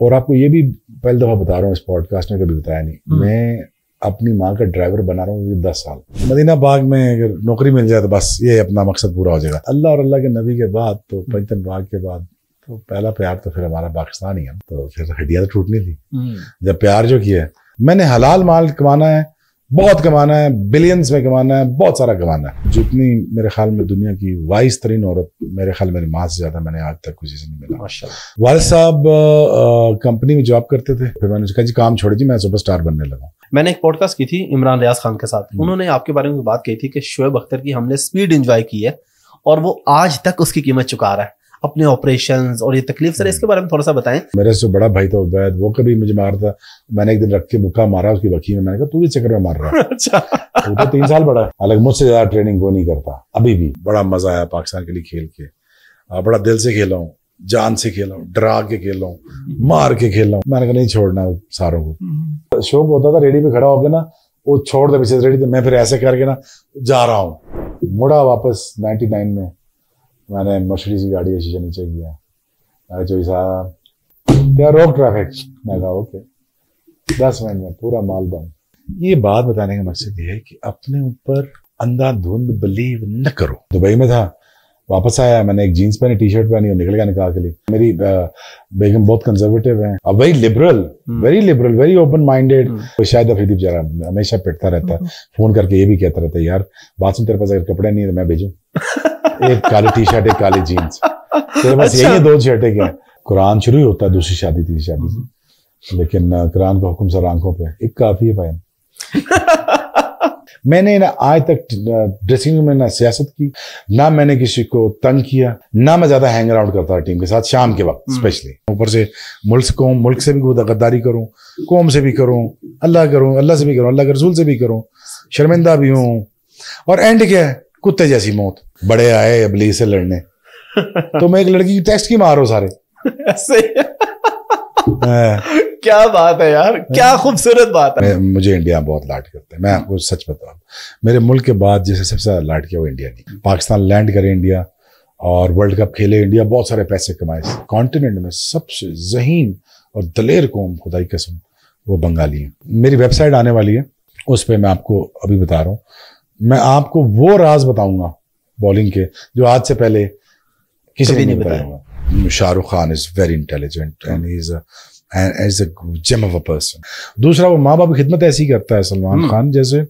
और आपको ये भी पहली दफ़ा बता रहा हूँ इस पॉडकास्ट में कभी बताया नहीं हम्म। मैं अपनी माँ का ड्राइवर बना रहा हूँ दस साल मदीना बाग में अगर नौकरी मिल जाए तो बस ये अपना मकसद पूरा हो जाएगा अल्लाह और अल्लाह के नबी के बाद तो हम्म। पंचन बाग के बाद तो पहला प्यार तो फिर हमारा पाकिस्तान ही है तो फिर हड्डिया तो टूटनी थी हम्म। जब प्यार जो किया है मैंने हलाल माल कमाना है बहुत कमाना है बिलियंस में कमाना है बहुत सारा कमाना है जितनी मेरे ख्याल में दुनिया की वाइस तरीन औरत मेरे ख्याल मेरी माँ से ज्यादा मैंने आज तक किसी से नहीं मिला वाले साहब कंपनी में जॉब करते थे फिर मैंने कहा जी काम छोड़ दी मैं सुपर स्टार बनने लगा मैंने एक पॉडकास्ट की थी इमरान रियाज खान के साथ हम्म। उन्होंने आपके बारे में बात कही थी कि शुएब अख्तर की हमने स्पीड इंजॉय की है और वो आज तक उसकी कीमत चुका रहा है अपने ऑपरेशन और ये तकलीफ सर इसके हम्म। बारे में थोड़ा सा बताएं मेरे से बड़ा भाई था तो उबैद वो कभी मुझे मारता मैंने एक दिन रख के बुक्का मारा उसकी बखी में मैंने कहा तू भी चक्कर में मार रहा अच्छा तो तीन साल बड़ा हालांकि मुझसे ज्यादा ट्रेनिंग वो नहीं करता अभी भी बड़ा मजा आया पाकिस्तान के लिए खेल के बड़ा दिल से खेला हूँ जान से खेला हूँ डरा के खेला हूँ मार के खेला हूँ मैंने कहा नहीं छोड़ना सारों को हम्म। शौक होता था रेडी पे खड़ा होकर ना वो छोड़ दे पीछे रेडी मैं फिर ऐसे करके ना जा रहा हूँ मुड़ा वापस 99 में मैंने मर्सिडीज की गाड़ी ऐसी नीचे किया मैंने चोरी साहब क्या रोक ट्रैफिक मैं कहा ओके दस मिनट में पूरा माल बंद ये बात बताने का मकसद ये है कि अपने ऊपर अंधाधुंध बिलीव न करो दुबई में था वापस आया मैंने एक जीन्स पहनी टी शर्ट पहनी और निकल गया निकाह के लिए मेरी बेगम बहुत कंजर्वेटिव है और very liberal very liberal very open minded शायद अफरीदीप जरा हमेशा पिटता रहता है हम्म। फोन करके ये भी कहता रहता है यार बाथरूम तेरे पास अगर कपड़े नहीं है तो मैं भेजू एक काली टी शर्ट एक काली जीन्स तेरे पास अच्छा। यही है दो शर्टें क्या कुरान शुरू ही होता है दूसरी शादी तीसरी शादी से लेकिन कुरान का हुक्म सर आंखों पे एक काफी है भाई मैंने ना आज तक ड्रेसिंग रूम में ना सियासत की ना मैंने किसी को तंग किया ना मैं ज्यादा हैंग आउट करता था टीम के साथ शाम के वक्त स्पेशली हम्म। ऊपर से मुल्क मुल्क से भी गद्दारी करूँ कौम से भी करूँ अल्लाह करूँ अल्लाह से भी करूं अल्लाह के रसूल से भी करूँ शर्मिंदा भी हूँ और एंड क्या है कुत्ते जैसी मौत बड़े आए अबली से लड़ने तो मैं एक लड़की की टेस्ट की मारो सारे ऐसे हाँ। क्या बात है यार क्या हाँ। खूबसूरत बात है मुझे इंडिया बहुत लाट करते हैं मैं आपको सच बताऊँ मेरे मुल्क के बाद जिसे सबसे ज्यादा लाट किया वो इंडिया नहीं पाकिस्तान लैंड करे इंडिया और वर्ल्ड कप खेले इंडिया बहुत सारे पैसे कमाए कॉन्टिनेंट में सबसे जहीन और दलेर कौम खुदाई कसम वो बंगाली है मेरी वेबसाइट आने वाली है उस पर मैं आपको अभी बता रहा हूँ मैं आपको वो राज बताऊंगा बॉलिंग के जो आज से पहले किसी ने नहीं बताया Shahrukh Khan is very intelligent and is as a gem of a person दूसरा वो माँ बाप की खिदमत ऐसी करता है सलमान हम्म। खान जैसे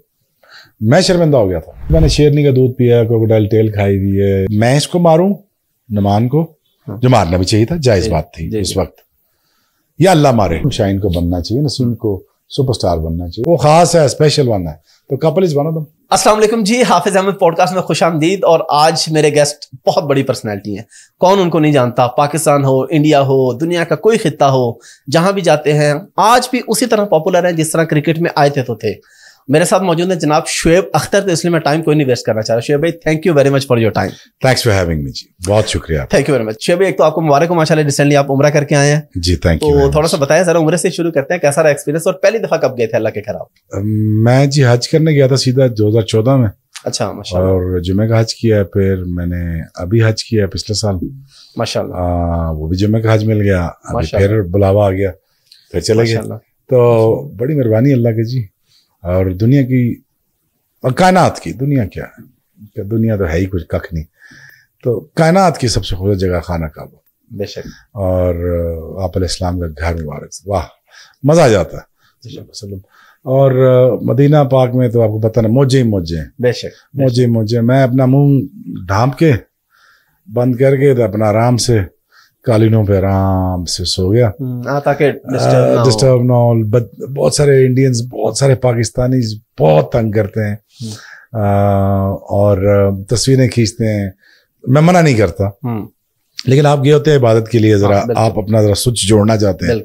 मैं शर्मिंदा हो गया था मैंने शेरनी का दूध पिया क्रोकोडाइल तेल खाई हुई है मैं इसको मारूं नमान को हाँ। जो मारना भी चाहिए था जायज बात थी इस वक्त या अल्लाह मारे शाइन को बनना चाहिए नसीम को सुपरस्टार बनना चाहिए वो खास है स्पेशल बनना है तो कपल इज बना दो असलम जी हाफिज अहमद पॉडकास्ट में खुश आमदीद और आज मेरे गेस्ट बहुत बड़ी पर्सनैलिटी हैं कौन उनको नहीं जानता पाकिस्तान हो इंडिया हो दुनिया का कोई खत्ता हो जहां भी जाते हैं आज भी उसी तरह पॉपुलर हैं जिस तरह क्रिकेट में आए थे तो थे मेरे साथ मौजूद है जनाब शुएब अख्तर तो इसलिए मैं टाइम कोई नहीं वेस्ट करना चाह रहा शुएब भाई thank you very much for your time thanks for having me जी बहुत शुक्रिया thank you very much Shoaib एक तो आपको मुबारक हो माशाल्लाह रिसेंटली आप उम्र करके आए हैं जी थैंक यू तो थोड़ा सा बताया जरा उम्र से शुरू करते हैं कैसा रहा एक्सपीरियंस और पहली दफा कब गए थे अल्लाह के खराब मैं जी हज करने गया था सीधा दो में अच्छा माशाल्लाह और जुमे का हज किया फिर मैंने अभी हज किया पिछले साल माशा वो भी जुमे का हज मिल गया फिर बुलावा आ गया फिर चले गए तो बड़ी मेहरबानी अल्लाह के जी और दुनिया की कायनात की दुनिया क्या है दुनिया तो है ही कुछ कख नहीं तो कायनात की सबसे खूबसूरत जगह खाना काबा बेशक और आप इस्लाम का घर मुबारक वाह मज़ा आ जाता है और मदीना पाक में तो आपको पता ना मोजे ही मोजे बेशक मोजे मोजे मैं अपना मुंह ढांप के बंद करके तो अपना आराम से कालीनों पे आराम से सो गया डिस्टर्ब हम्म, हाँ, ना हो बट बहुत सारे इंडियंस बहुत सारे पाकिस्तानी बहुत तंग करते हैं हम्म। आ, और तस्वीरें खींचते हैं मैं मना नहीं करता हम्म। लेकिन आप गए होते हैं इबादत के लिए जरा हाँ, आप अपना जरा स्विच जोड़ना चाहते हैं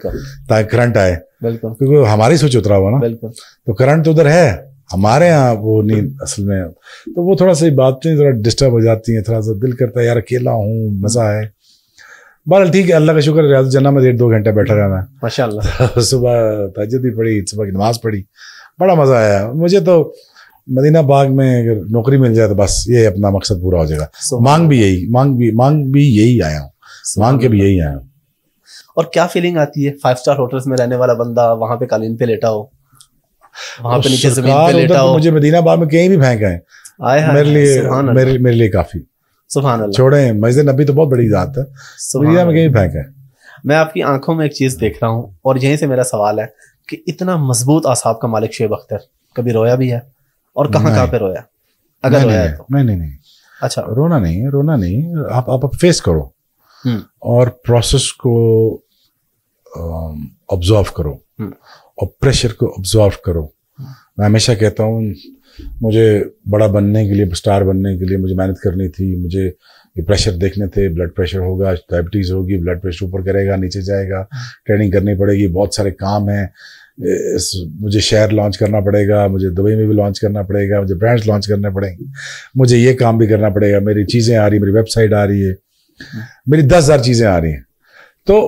ताकि करंट आए बिल्कुल क्योंकि हमारी स्विच उतरा हुआ ना तो करंट तो उधर है हमारे यहाँ वो नहीं असल में तो वो थोड़ा सा बातें थोड़ा डिस्टर्ब हो जाती है थोड़ा सा दिल करता है यार अकेला हूँ मजा है बहरहाल ठीक है अल्लाह का शुक्र रियाज जन्ना में डेढ़ दो घंटे बैठा रहना है माशा सुबह तजद भी पढ़ी सुबह की नमाज पढ़ी बड़ा मज़ा आया मुझे तो मदीना बाग में अगर नौकरी मिल जाए तो बस ये अपना मकसद पूरा हो जाएगा मांग भी यही मांग भी मांग भी यही आया हूँ मांग के भी यही आया हूँ और क्या फीलिंग आती है फाइव स्टार होटल्स में रहने वाला बंदा वहाँ पे कालीन पे लेटा हो वहाँ पे नीचे जमीन पे लेटा तो हो मुझे मदीना बाग में कहीं भी फेंक आए मेरे लिए मेरे लिए काफ़ी छोड़े मस्जिद नबी तो बहुत बड़ी बात है दुनिया में कहीं फेंके मैं आपकी आंखों में एक चीज देख रहा हूँ और यहीं से मेरा सवाल है कि इतना मजबूत आसाब का मालिक शेब अख्तर कभी रोया भी है और कहाँ कहाँ पे रोया अगर नहीं, रोया नहीं, तो नहीं नहीं नहीं अच्छा रोना नहीं रोना नहीं आप आप, आप फेस करो हम्म। और प्रोसेस को ऑब्जॉर्व करो हम्म। और प्रेशर को ऑब्जॉर्व करो मैं हमेशा कहता हूँ मुझे बड़ा बनने के लिए स्टार बनने के लिए मुझे मेहनत करनी थी मुझे ये प्रेशर देखने थे ब्लड प्रेशर होगा डायबिटीज़ होगी ब्लड प्रेशर ऊपर करेगा नीचे जाएगा ट्रेनिंग करनी पड़ेगी बहुत सारे काम हैं इस मुझे शहर लॉन्च करना पड़ेगा मुझे दुबई में भी लॉन्च करना पड़ेगा मुझे ब्रांड्स लॉन्च करने पड़ेंगे मुझे ये काम भी करना पड़ेगा मेरी चीज़ें आ रही मेरी वेबसाइट आ रही है मेरी दस हज़ार चीज़ें आ रही हैं तो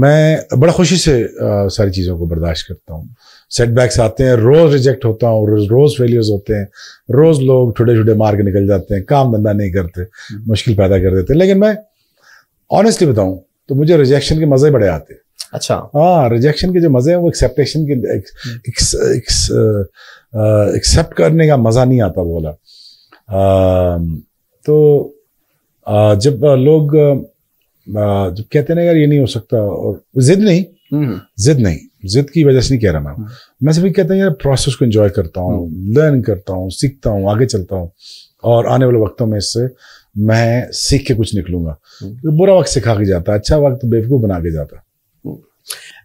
मैं बड़ा खुशी से आ, सारी चीज़ों को बर्दाश्त करता हूँ सेटबैक्स आते हैं रोज़ रिजेक्ट होता हूँ रोज़ रोज़ फेलियर्स होते हैं रोज़ लोग छोटे छोटे मार के निकल जाते हैं काम धंधा नहीं करते हम्म। मुश्किल पैदा कर देते लेकिन मैं ऑनेस्टली बताऊँ तो मुझे रिजेक्शन के मज़े बड़े आते अच्छा हाँ रिजेक्शन के जो मज़े हैं वो एक्सेप्टेशन के एक्सेप्ट करने का मज़ा नहीं आता बोला तो जब लोग जब कहते ना यार ये नहीं हो सकता और जिद नहीं हम्म। जिद नहीं जिद की वजह से नहीं कह रहा मैं हम्म। मैं सिर्फ कहता हूँ यार प्रोसेस को एंजॉय करता हूँ लर्न हम्म। करता हूँ सीखता हूँ आगे चलता हूँ और आने वाले वक्तों में इससे मैं सीख के कुछ निकलूंगा तो बुरा वक्त सिखा के जाता अच्छा वक्त बेवकूफ़ बना के जाता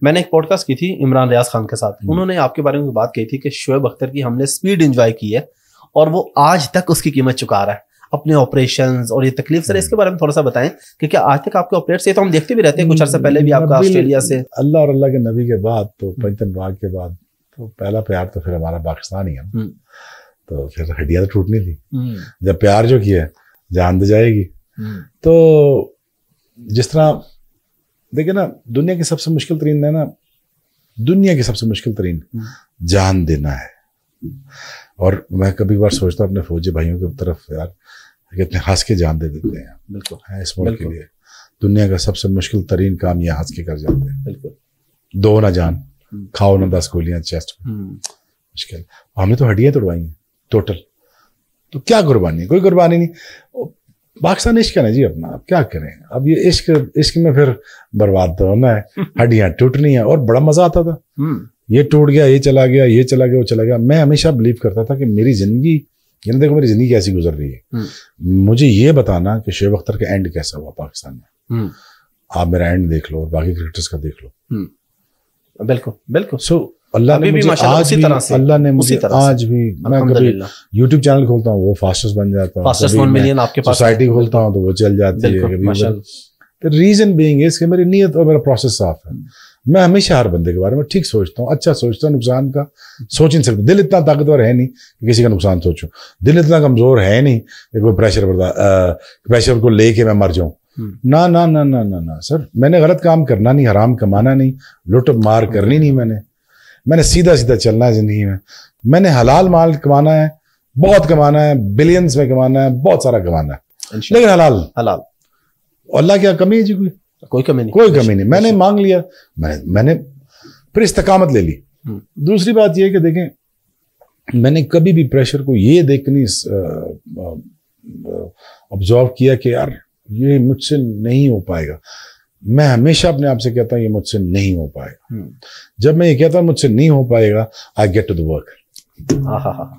मैंने एक पॉडकास्ट की थी इमरान रियाज खान के साथ उन्होंने आपके बारे में बात कही थी कि शोएब अख्तर की हमने स्पीड इंजॉय की है और वो आज तक उसकी कीमत चुका रहा है अपने ऑपरेशन और ये तकलीफ सर हम्म। इसके बारे में थोड़ा सा बताएं कि क्या आज तक आपके ऑपरेट से तो हम देखते भी रहते हैं कुछ अर्सा पहले भी हम्म। आपका ऑस्ट्रेलिया से अल्लाह और अल्लाह के नबी के बाद तो हम्म। पंचन बाग के बाद तो पहला प्यार तो फिर हमारा पाकिस्तान ही है तो फिर हड्डियाँ तो टूटनी थी जब प्यार जो किया जान दे तो जाएगी तो जिस तरह देखे ना दुनिया की सबसे मुश्किल तरीन है ना दुनिया की सबसे मुश्किल तरीन जान देना है और मैं कभी बार सोचता हूँ अपने फौजी भाइयों की तरफ यार कितने हंस के जान दे देते हैं बिल्कुल इस मुल्क के लिए दुनिया का सबसे मुश्किल तरीन काम यह हंस के कर जाते हैं बिल्कुल दो ना जान हम्म। खाओ ना दस गोलियां चेस्ट हम्म। मुश्किल हमने तो हड्डियां तोड़वाई हैं टोटल तो क्या कुर्बानी कोई कुर्बानी नहीं पाकिस्तान इश्क है जी अपना अब क्या करें अब ये इश्क इश्क में फिर बर्बाद तो होना है हड्डियां टूटनी है और बड़ा मजा आता था हम्म। ये टूट गया ये चला गया ये चला गया वो चला गया मैं हमेशा बिलीव करता था कि मेरी जिंदगी यानी देखो मेरी जिंदगी कैसी गुजर रही है हम्म। मुझे ये बताना कि शेब अख्तर का एंड कैसा हुआ पाकिस्तान में हम्म। आप मेरा एंड देख लो और बाकी क्रिकेटर्स का देख लो हम्म। बिल्कुल बिल्कुल सो अल्लाह ने मुझे आज भी अल्लाह ने मुझे आज भी मैं कभी YouTube चैनल खोलता हूँ वो फास्टेस्ट बन जाता हूँ सोसाइटी खोलता हूँ तो वो चल जाती है रीजन बींग मेरी नीयत और मेरा प्रोसेस साफ है मैं हमेशा हर बंदे के बारे में ठीक सोचता हूँ अच्छा सोचता हूँ नुकसान का सोच नहीं सकता दिल इतना ताकतवर है नहीं कि किसी का नुकसान सोचूं दिल इतना कमज़ोर है नहीं कि कोई प्रेशर बर्दाश्त प्रेशर को लेके मैं मर जाऊँ हम्म। ना ना ना ना ना ना सर मैंने गलत काम करना नहीं हराम कमाना नहीं लुट मार करनी नहीं मैंने मैंने सीधा सीधा चलना है ज़िंदगी में मैंने हलाल माल कमाना है बहुत कमाना है बिलियंस में कमाना है बहुत सारा कमाना है लेकिन हलाल हलाल अल्लाह क्या कमी है जी कोई कोई कमी नहीं कोई कमी नहीं मैंने मांग लिया मैं, मैंने फिर इस्तकामत ले ली हम्म। दूसरी बात यह कि देखें मैंने कभी भी प्रेशर को ये देख नहीं ऑब्जॉर्व किया कि यार ये मुझसे नहीं हो पाएगा मैं हमेशा अपने आप से कहता हूँ ये मुझसे नहीं हो पाएगा हम्म। जब मैं ये कहता हूँ मुझसे नहीं हो पाएगा I get to the work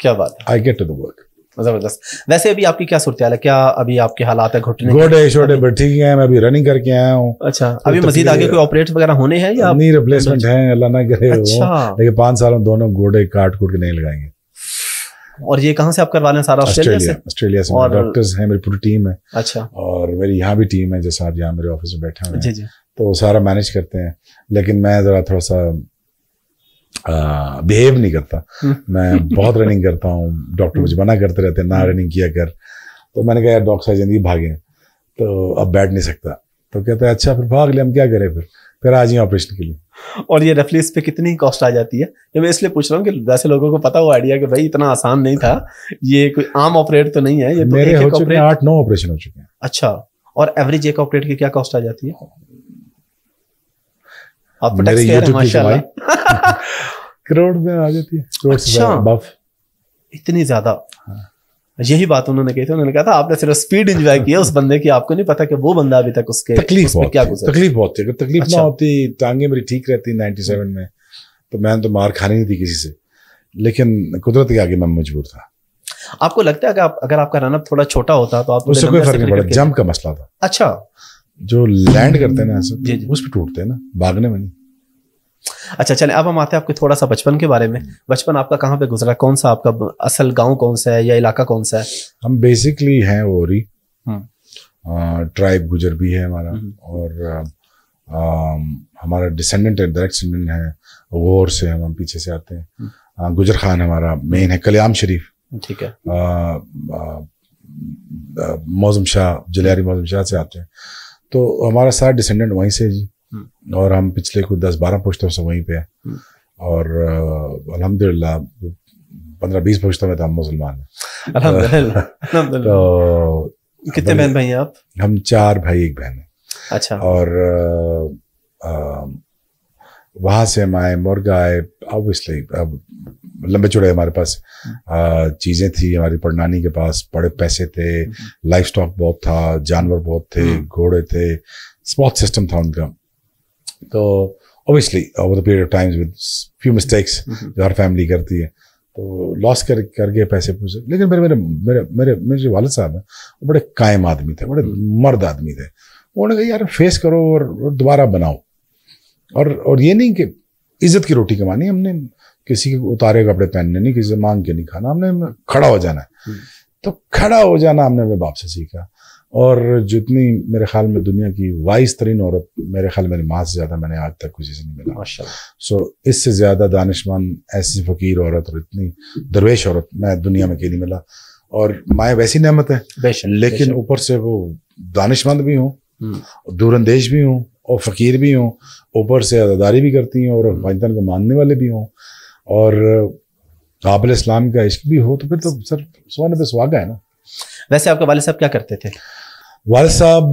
क्या बात I get to the work जबरदस्त वैसे अभी आपकी क्या सूरत है क्या अभी आपके हालात है घुटने घोटे छोटे बट ठीक है मैं अभी रनिंग करके आया हूँ अच्छा अभी मजीद आगे कोई ऑपरेट वगैरह होने हैं या नहीं रिप्लेसमेंट है अल्लाह ना करे अच्छा। लेकिन पांच साल में दोनों घोड़े काट कूट के नहीं लगाएंगे और ये कहाँ से आप करवा रहे हैं सारा ऑस्ट्रेलिया से ऑस्ट्रेलिया से डॉक्टर्स हैं मेरी पूरी टीम है अच्छा और मेरी यहाँ भी टीम है जो आप यहाँ मेरे ऑफिस में बैठे हैं जी जी तो सारा मैनेज करते हैं लेकिन मैं जरा थोड़ा सा बिहेव नहीं करता हम्म। मैं बहुत रनिंग करता हूँ डॉक्टर मुझे मना करते रहते हैं ना रनिंग हम्म। किया कर तो मैंने कहा यार डॉक्टर साहब जिंदगी भागे तो अब बैठ नहीं सकता तो कहता है अच्छा फिर भाग ले हम क्या करें फिर फिर आज ही ऑपरेशन के लिए और ये रफली इस पर कितनी कॉस्ट आ जाती है ये मैं इसलिए पूछ रहा हूँ कि वैसे लोगों को पता हो आइडिया कि भाई इतना आसान नहीं था ये कोई आम ऑपरेट तो नहीं है ये तो मेरे हो चुके आठ नौ ऑपरेशन हो चुके हैं अच्छा और एवरेज एक ऑपरेट की क्या कॉस्ट आ जाती है आप करोड़ में आ जाती है अच्छा। इतनी ज्यादा हाँ। यही बात उन्होंने कही थी उन्होंने कहा था आपने सिर्फ स्पीड इंजॉय किया उस बंदे की आपको नहीं पता कि वो बंदा अभी तक उसके तकलीफ उस क्या गुजर तकलीफ बहुत थी अगर तकलीफ अच्छा। ना होती टांगे मेरी ठीक रहती 97 में तो मैंने तो मार खानी नहीं थी किसी से लेकिन कुदरत के आगे मैं मजबूर था आपको लगता है कि आप अगर आपका रनअप थोड़ा छोटा होता तो आप उससे कोई फर्क नहीं पड़ा जंप का मसला था अच्छा जो लैंड करते हैं ना ऐसे जी जी उस पर टूटते हैं ना भागने में नहीं अच्छा चले अब हम आते हैं आपके थोड़ा सा बचपन के बारे में बचपन आपका कहाँ पे गुजरा कौन सा आपका असल गांव कौन सा है या इलाका कौन सा है हम बेसिकली हैं ओरी ट्राइब हम्म। गुजर भी है हमारा हम्म। और आ, हमारा डिसेंडेंट है डायरेक्ट डिसेंडेंट है गौर से हम, हम पीछे से आते हैं हम्म। आ, गुजर खान हमारा मेन है कल्याम शरीफ ठीक है मौजम शाह जलियारी मौजम शाह से आते हैं तो हमारा सारा डिसेंडेंट वहीं से जी हम्म। और हम पिछले कुछ दस बारह पुश्तों से वहीं पे हैं हम्म। और अलहमदिल्ला पंद्रह बीस पुश्तों में तो हम मुसलमान हैं तो कितने बहन भाई हैं आप हम चार भाई एक बहन है अच्छा और वहाँ से हम आए मुर्गा आए ऑब्वियसली अब लंबे चौड़े हमारे पास हम्म। चीज़ें थी हमारी पड़नानी के पास बड़े पैसे थे हम्म। लाइफ स्टॉक बहुत था जानवर बहुत थे हम्म। घोड़े थे बहुत सिस्टम था उनका तो obviously over the period of times with few mistakes जो हर फैमिली करती है तो लॉस कर करके पैसे पूछे लेकिन मेरे मेरे मेरे मेरे मेरे जो वालद साहब हैं वो बड़े कायम आदमी थे बड़े मर्द आदमी थे उन्होंने कहा यार फेस करो और, और दोबारा बनाओ और और ये नहीं कि इज्जत की रोटी कमानी हमने किसी के उतारे कपड़े पहनने नहीं किसी से मांग के नहीं खाना हमने खड़ा हो जाना है हम्म। तो खड़ा हो जाना हमने अपने बाप से सीखा और जितनी मेरे ख्याल में दुनिया की वाइस तरीन औरत मेरे ख्याल मेरी माँ से ज़्यादा मैंने आज तक किसी से नहीं मिला सो so, इससे ज़्यादा दानिशमंद ऐसी फ़कीर औरत और इतनी दरवेश औरत मैं दुनिया में कहीं नहीं मिला और माए वैसी नहमत है लेकिन ऊपर से वो दानिशमंद भी हूँ हम्म। दूरंदेश भी हूँ और फ़कीर भी हूँ ऊपर से अदादारी भी करती हूँ और अफगानिस्तान हम्म। को मानने वाले भी हूँ और काबिल इस्लाम का इश्क भी हो तो फिर तो सर सोने पे सुहागा है ना वैसे आपके वाले साहब क्या करते थे वाले साहब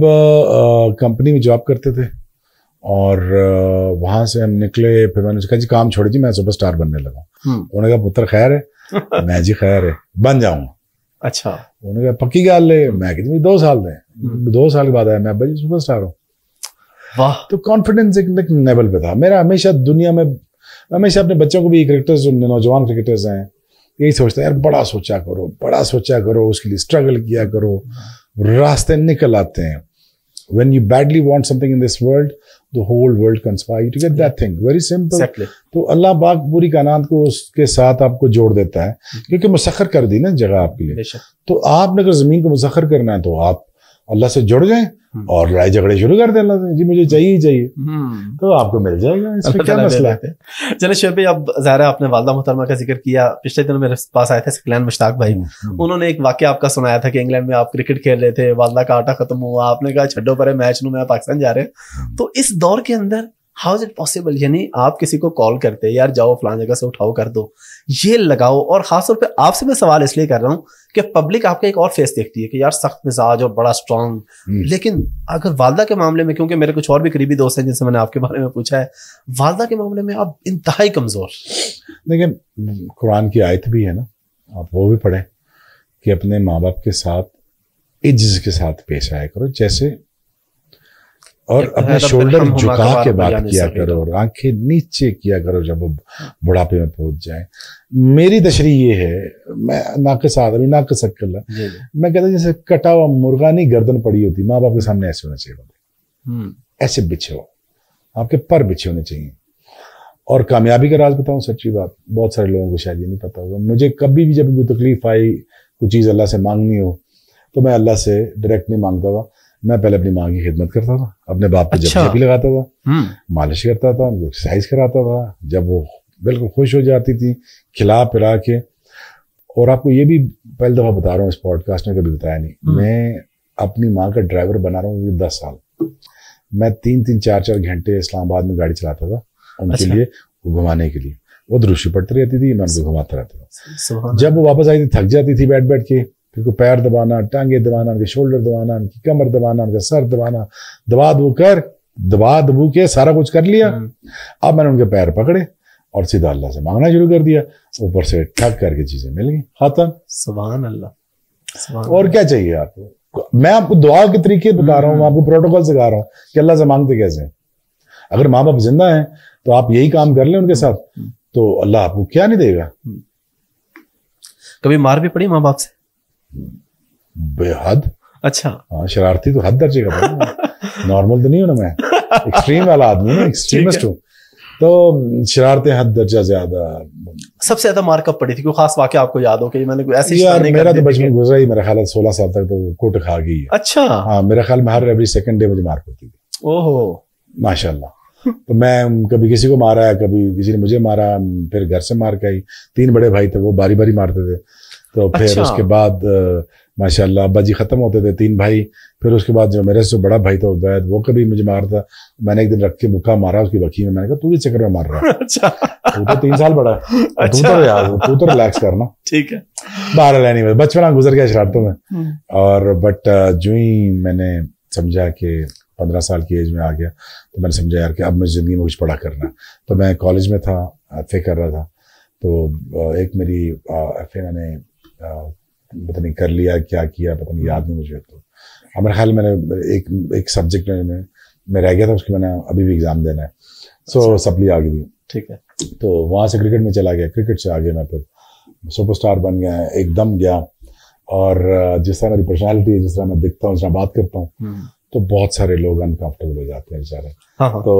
कंपनी में जॉब करते थे और वहाँ से हम निकले फिर मैंने कहा जी काम छोड़ जी मैं सुपर स्टार बनने लगा हम्म। उन्होंने कहा पुत्र खैर है मैं जी खैर है बन जाऊंगा अच्छा उन्होंने कहा पक्की गाल ले मैं कहती दो साल में हम्म। दो साल के बाद आया मैं भाई सुपर स्टार हूँ वाह तो कॉन्फिडेंस एक लेवल पे था मेरा हमेशा दुनिया में हमेशा अपने बच्चों को भी क्रिकेटर्स जो नौजवान क्रिकेटर्स हैं यही सोचते हैं यार बड़ा सोचा करो बड़ा सोचा करो उसके लिए स्ट्रगल किया करो रास्ते निकल आते हैं when you badly want something in this world the whole world conspire to get that thing very simple तो अल्लाह पाक पूरी कानात को उसके साथ आपको जोड़ देता है क्योंकि मुसखर कर दी ना जगह आपके लिए तो आपने अगर जमीन को मुसखर करना है तो आप अल्लाह से जुड़ जाए हम्म। और लड़ाई झगड़े शुरू कर दे अल्लाह से जी मुझे चाहिए ही चाहिए हम्म। तो आपको मिल जाएगा इसमें क्या मसला है चले शेर भाई अब ज़ाहिर आपने वालदा मुहतरमा का जिक्र किया पिछले दिनों मेरे पास आए थे सिकलैन मुश्ताक भाई हम्म, उन्होंने एक वाक्य आपका सुनाया था कि इंग्लैंड में आप क्रिकेट खेल रहे थे वालदा का आटा खत्म हुआ आपने कहा छड्डो पर मैच नू मैं पाकिस्तान जा रहे हैं तो इस दौर के अंदर हाउ इज इट पॉसिबल यानी आप किसी को कॉल करते हैं यार जाओ फलान जगह से उठाओ कर दो ये लगाओ और खासतौर पर आपसे मैं सवाल इसलिए कर रहा हूँ कि पब्लिक आपका एक और फेस देखती है कि यार सख्त मिजाज और बड़ा स्ट्रांग हम्म। लेकिन अगर वालदा के मामले में क्योंकि मेरे कुछ और भी करीबी दोस्त हैं जिनसे मैंने आपके बारे में पूछा है वालदा के मामले में आप इंतहाई कमजोर देखिए कुरान की आयत भी है ना आप वो भी पढ़ें कि अपने माँ बाप के साथ इज्जत के साथ पेश आया करो जैसे और अपने शोल्डर झुका के बात किया करो और आंखें नीचे किया करो जब बुढ़ापे में पहुंच जाए मेरी तशरी ये है मैं नाकस आदमी नाकस अक्कल मैं कहता जैसे कटा हुआ मुर्गा नहीं गर्दन पड़ी होती माँ बाप के सामने ऐसे होना चाहिए हम्म। ऐसे बिछे हो आपके पर बिछे होने चाहिए और कामयाबी का राज बताऊं सच्ची बात बहुत सारे लोगों को शायद ये नहीं पता होगा मुझे कभी भी जब कोई तकलीफ आई कोई चीज़ अल्लाह से मांगनी हो तो मैं अल्लाह से डायरेक्ट नहीं मांगता था मैं पहले अपनी माँ की खिदमत करता था अपने बाप की अच्छा। जब भी लगाता था हम्म। मालिश करता था उनको एक्सरसाइज कराता था जब वो बिल्कुल खुश हो जाती थी खिला पिला के और आपको ये भी पहली दफ़ा बता रहा हूँ इस पॉडकास्ट में कभी बताया नहीं हम्म। मैं अपनी माँ का ड्राइवर बना रहा हूँ दस साल मैं तीन तीन चार चार घंटे इस्लामाबाद में गाड़ी चलाता था उनके अच्छा। लिए घुमाने के लिए वो दृश्य पड़ती रहती थी मैं उनको घुमाता रहता था जब वो वापस आई थी थक जाती थी बैठ बैठ के उनको पैर दबाना टांगे दबाना उनके शोल्डर दबाना उनकी कमर दबाना उनका सर दबाना दबा दबू कर दबा दबू के सारा कुछ कर लिया अब मैंने उनके पैर पकड़े और सीधा अल्लाह से मांगना शुरू कर दिया ऊपर से ठक करके चीजें मिल गई खत्म सुबहान अल्लाह और क्या चाहिए आपको मैं आपको दुआ के तरीके बता रहा हूँ आपको प्रोटोकॉल सिखा रहा हूँ कि अल्लाह से मांगते कैसे अगर माँ बाप जिंदा हैं तो आप यही काम कर लें उनके साथ तो अल्लाह आपको क्या नहीं देगा कभी मार भी पड़ी माँ बाप से बेहद अच्छा हाँ शरारती तो हद दर्जे का नॉर्मल तो नहीं हूं ना मैं एक्सट्रीम वाला आदमी हूँ एक्सट्रीमिस्ट हूँ तो शरारतें हद दर्जा ज्यादा सबसे ज्यादा मार्कअप पड़ी थी कोई खास वाक्य आपको याद हो कि मैंने कोई ऐसी यार मेरा तो बचपन गुजरा ही मेरा ख्याल सोलह साल तक तो कोट खा गई अच्छा हाँ मेरा ख्याल में हर एवरी सेकंड डे मुझे मार पड़ती थी ओहो माशाल्लाह तो मैं कभी किसी को मारा है कभी किसी ने मुझे मारा फिर घर से मार के आई तीन बड़े भाई थे वो बारी बारी मारते थे तो फिर अच्छा। उसके बाद माशाल्लाह अब्बा जी खत्म होते थे तीन भाई फिर उसके बाद जो मेरे से बड़ा भाई था उबैद वो कभी मुझे मारता मैंने एक दिन रख के मुक्का मारा उसकी बखी में मैंने कहा तू भी चक्कर में मार रहा है अच्छा तू तो तीन साल बड़ा है अच्छा। तू तो अच्छा। यार तू तो रिलैक्स करना ठीक है बहरहाल में बचपना गुजर गया शरारतों में हम्म। और बट जू ही मैंने समझा कि पंद्रह साल की एज में आ गया तो मैंने समझा यार कि अब मुझे ज़िंदगी में कुछ पढ़ा करना तो मैं कॉलेज में था एफ कर रहा था तो एक मेरी एफ मैंने पता नहीं कर लिया क्या किया पता नहीं याद नहीं मुझे तो अब मेरे ख्याल मैंने एक एक सब्जेक्ट में मैं रह गया था उसके मैंने अभी भी एग्ज़ाम देना है सो so, अच्छा। सप्ली आ गई ठीक है तो वहाँ से क्रिकेट में चला गया क्रिकेट से आ गया मैं फिर सुपरस्टार बन गया एकदम गया और जिस तरह मेरी पर्सनैलिटी है जिस तरह मैं दिखता हूँ जिस तरह बात करता हूँ हम्म। तो बहुत सारे लोग अनकंफर्टेबल हो जाते हैं बेचारे हाँ।, हाँ। तो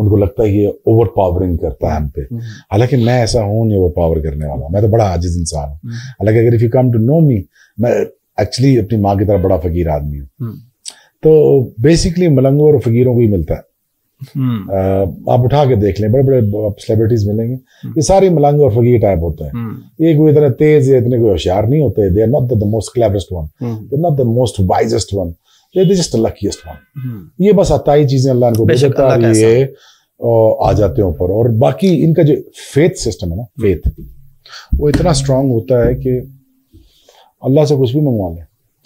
उनको लगता है ये ओवर पावरिंग करता है हम पे हम्म। हालांकि मैं ऐसा हूँ नहीं ओवर पावर करने वाला मैं तो बड़ा आजिज इंसान हूँ हम्म। हालांकि अगर if you come to know me मैं एक्चुअली अपनी माँ की तरफ बड़ा फकीर आदमी हूँ हम्म। तो बेसिकली मलंगों और फकीरों को ही मिलता है आप उठा के देख लें बड़े बड़े सेलिब्रिटीज मिलेंगे ये सारे मलंग और फकीर टाइप होते हैं ये कोई इतना तेज या इतने कोई होशियार नहीं होते they are not the most cleverest one they not the most wisest one they just the luckiest one ये बस आता ही चीजें अल्लाह इनको ने है ये आ जाते हैं ऊपर और बाकी इनका जो फेथ सिस्टम है ना फेथ वो इतना स्ट्रांग होता है कि अल्लाह से कुछ भी मंगवा लें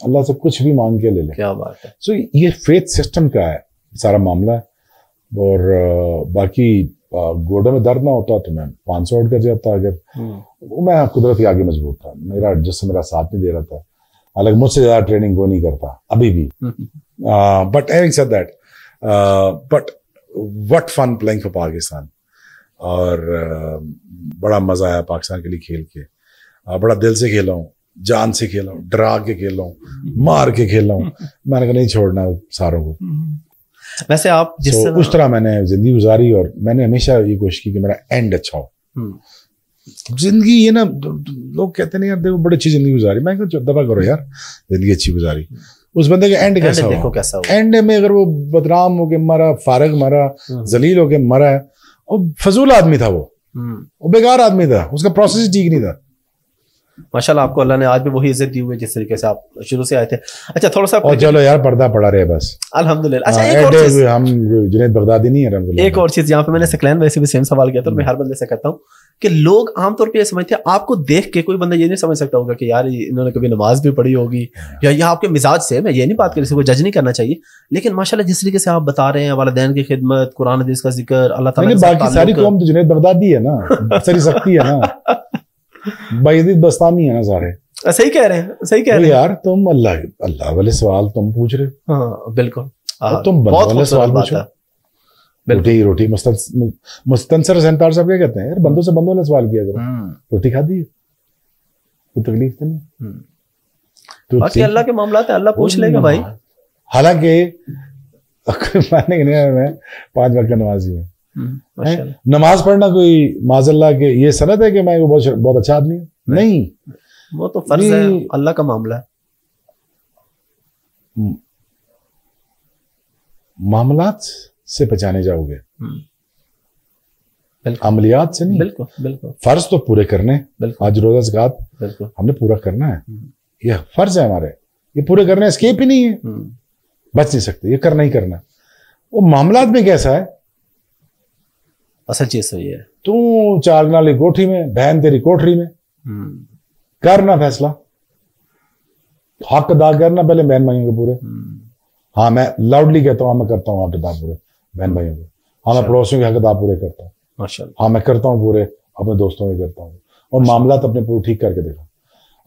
अल्लाह से कुछ भी मांग के ले लें क्या बात है सो so, ये फेथ सिस्टम का है सारा मामला है और बाकी गोडे में दर्द ना होता तो मैं पांच सौ आउट कर जाता अगर hmm. वो मैं कुदरत के आगे मजबूर था मेरा जिससे मेरा साथ नहीं दे रहा था हालांकि मुझसे ज्यादा ट्रेनिंग वो नहीं करता अभी भी but having said that but what fun playing for Pakistan और uh, बड़ा मजा आया पाकिस्तान के लिए खेल के uh, बड़ा दिल से खेला हूँ जान से खेला हूँ डरा के खेला हूँ मार के खेला हूँ मैंने कहा नहीं छोड़ना सारों को हम्म। वैसे आप जिस so, उस तरह मैंने जिंदगी गुजारी और मैंने हमेशा ये कोशिश की कि मेरा एंड अच्छा हो हम्म। जिंदगी ये ना लोग कहते नहीं यार देखो बड़ी अच्छी जिंदगी गुजारी मैं दबा करो यार जिंदगी अच्छी गुजारी उस बंदे का एंड कैसा देखो कैसा एंड में अगर वो बदनाम हो के मरा फारग मरा हम्म। जलील हो के मरा और फजूल आदमी था वो हम्म। वो बेकार आदमी था उसका प्रोसेस ठीक नहीं था माशाल्लाह आपको अल्लाह ने आज भी वही इज्जत दी हुई है जिस तरीके से आप शुरू से आए थे अच्छा थोड़ा सा और चलो यार पर्दा पड़ा रहे बस अल्हम्दुलिल्लाह अच्छा हाँ, एक और चीज हम बगदादी नहीं है एक और चीज यहाँ पे मैंने सकलैन वैसे भी सेम सवाल किया था तो मैं हम्म। हर बंदे से कहता हूँ कि लोग आमतौर पर यह समझते हैं आपको देख के कोई बंदा ये नहीं समझ सकता होगा कि यार इन्होंने कभी नमाज भी पढ़ी होगी या यह आपके मिजाज से मैं ये नहीं बात कर इसको जज नहीं करना चाहिए लेकिन माशाल्लाह जिस तरीके से आप बता रहे हैं वालदेन की खिदमत कुरान हदीस का जिक्र अल्लाह ताला बाकी सारी कौम तो, तो जुनेद बगदादी है ना है ना है ना सारे सही कह रहे हैं सही कह रहे हैं यार तुम अल्लाह अल्लाह वाले सवाल तुम पूछ रहे हो हाँ बिल्कुल तुम बहुत सवाल पूछो रोटी ही रोटी मुस्तनसर हसैन तार साहब क्या कहते हैं यार हम्म। बंदों से बंदों ने सवाल किया करो हम्म। रोटी खा दी कोई तकलीफ तो नहीं हम्म। तो बाकी अल्लाह के मामला है अल्लाह पूछ लेगा भाई हालांकि मानेंगे नहीं मैं पांच वक्त नमाजी हूँ नमाज पढ़ना कोई माजल्ला के ये सनत है कि मैं बहुत बहुत अच्छा आदमी हूँ नहीं वो तो फर्ज है अल्लाह का मामला है मामला से पहचाने जाओगे हम्म। अमलियात से नहीं बिल्कुल बिल्कुल फर्ज तो पूरे करने आज रोजा जगात हमने पूरा करना है हम्म। ये फर्ज है हमारे ये पूरे करने स्केप ही नहीं है हम्म। बच नहीं सकते ये करना ही करना वो मामला में कैसा है असल चीज सही तो है तू चाल नाली कोठी में बहन तेरी कोठरी में करना फैसला हक अदा करना पहले बहन मांगेंगे पूरे हाँ मैं लाउडली कहता हूँ हाँ, मैं करता हूँ हक अदा पूरे बहन भाइयों को हाँ मैं अच्छा। पड़ोसियों के हक अदा पूरे करता हूँ हाँ मैं करता हूँ पूरे अपने दोस्तों के करता हूँ और मामला तो अपने पूरे ठीक करके देखा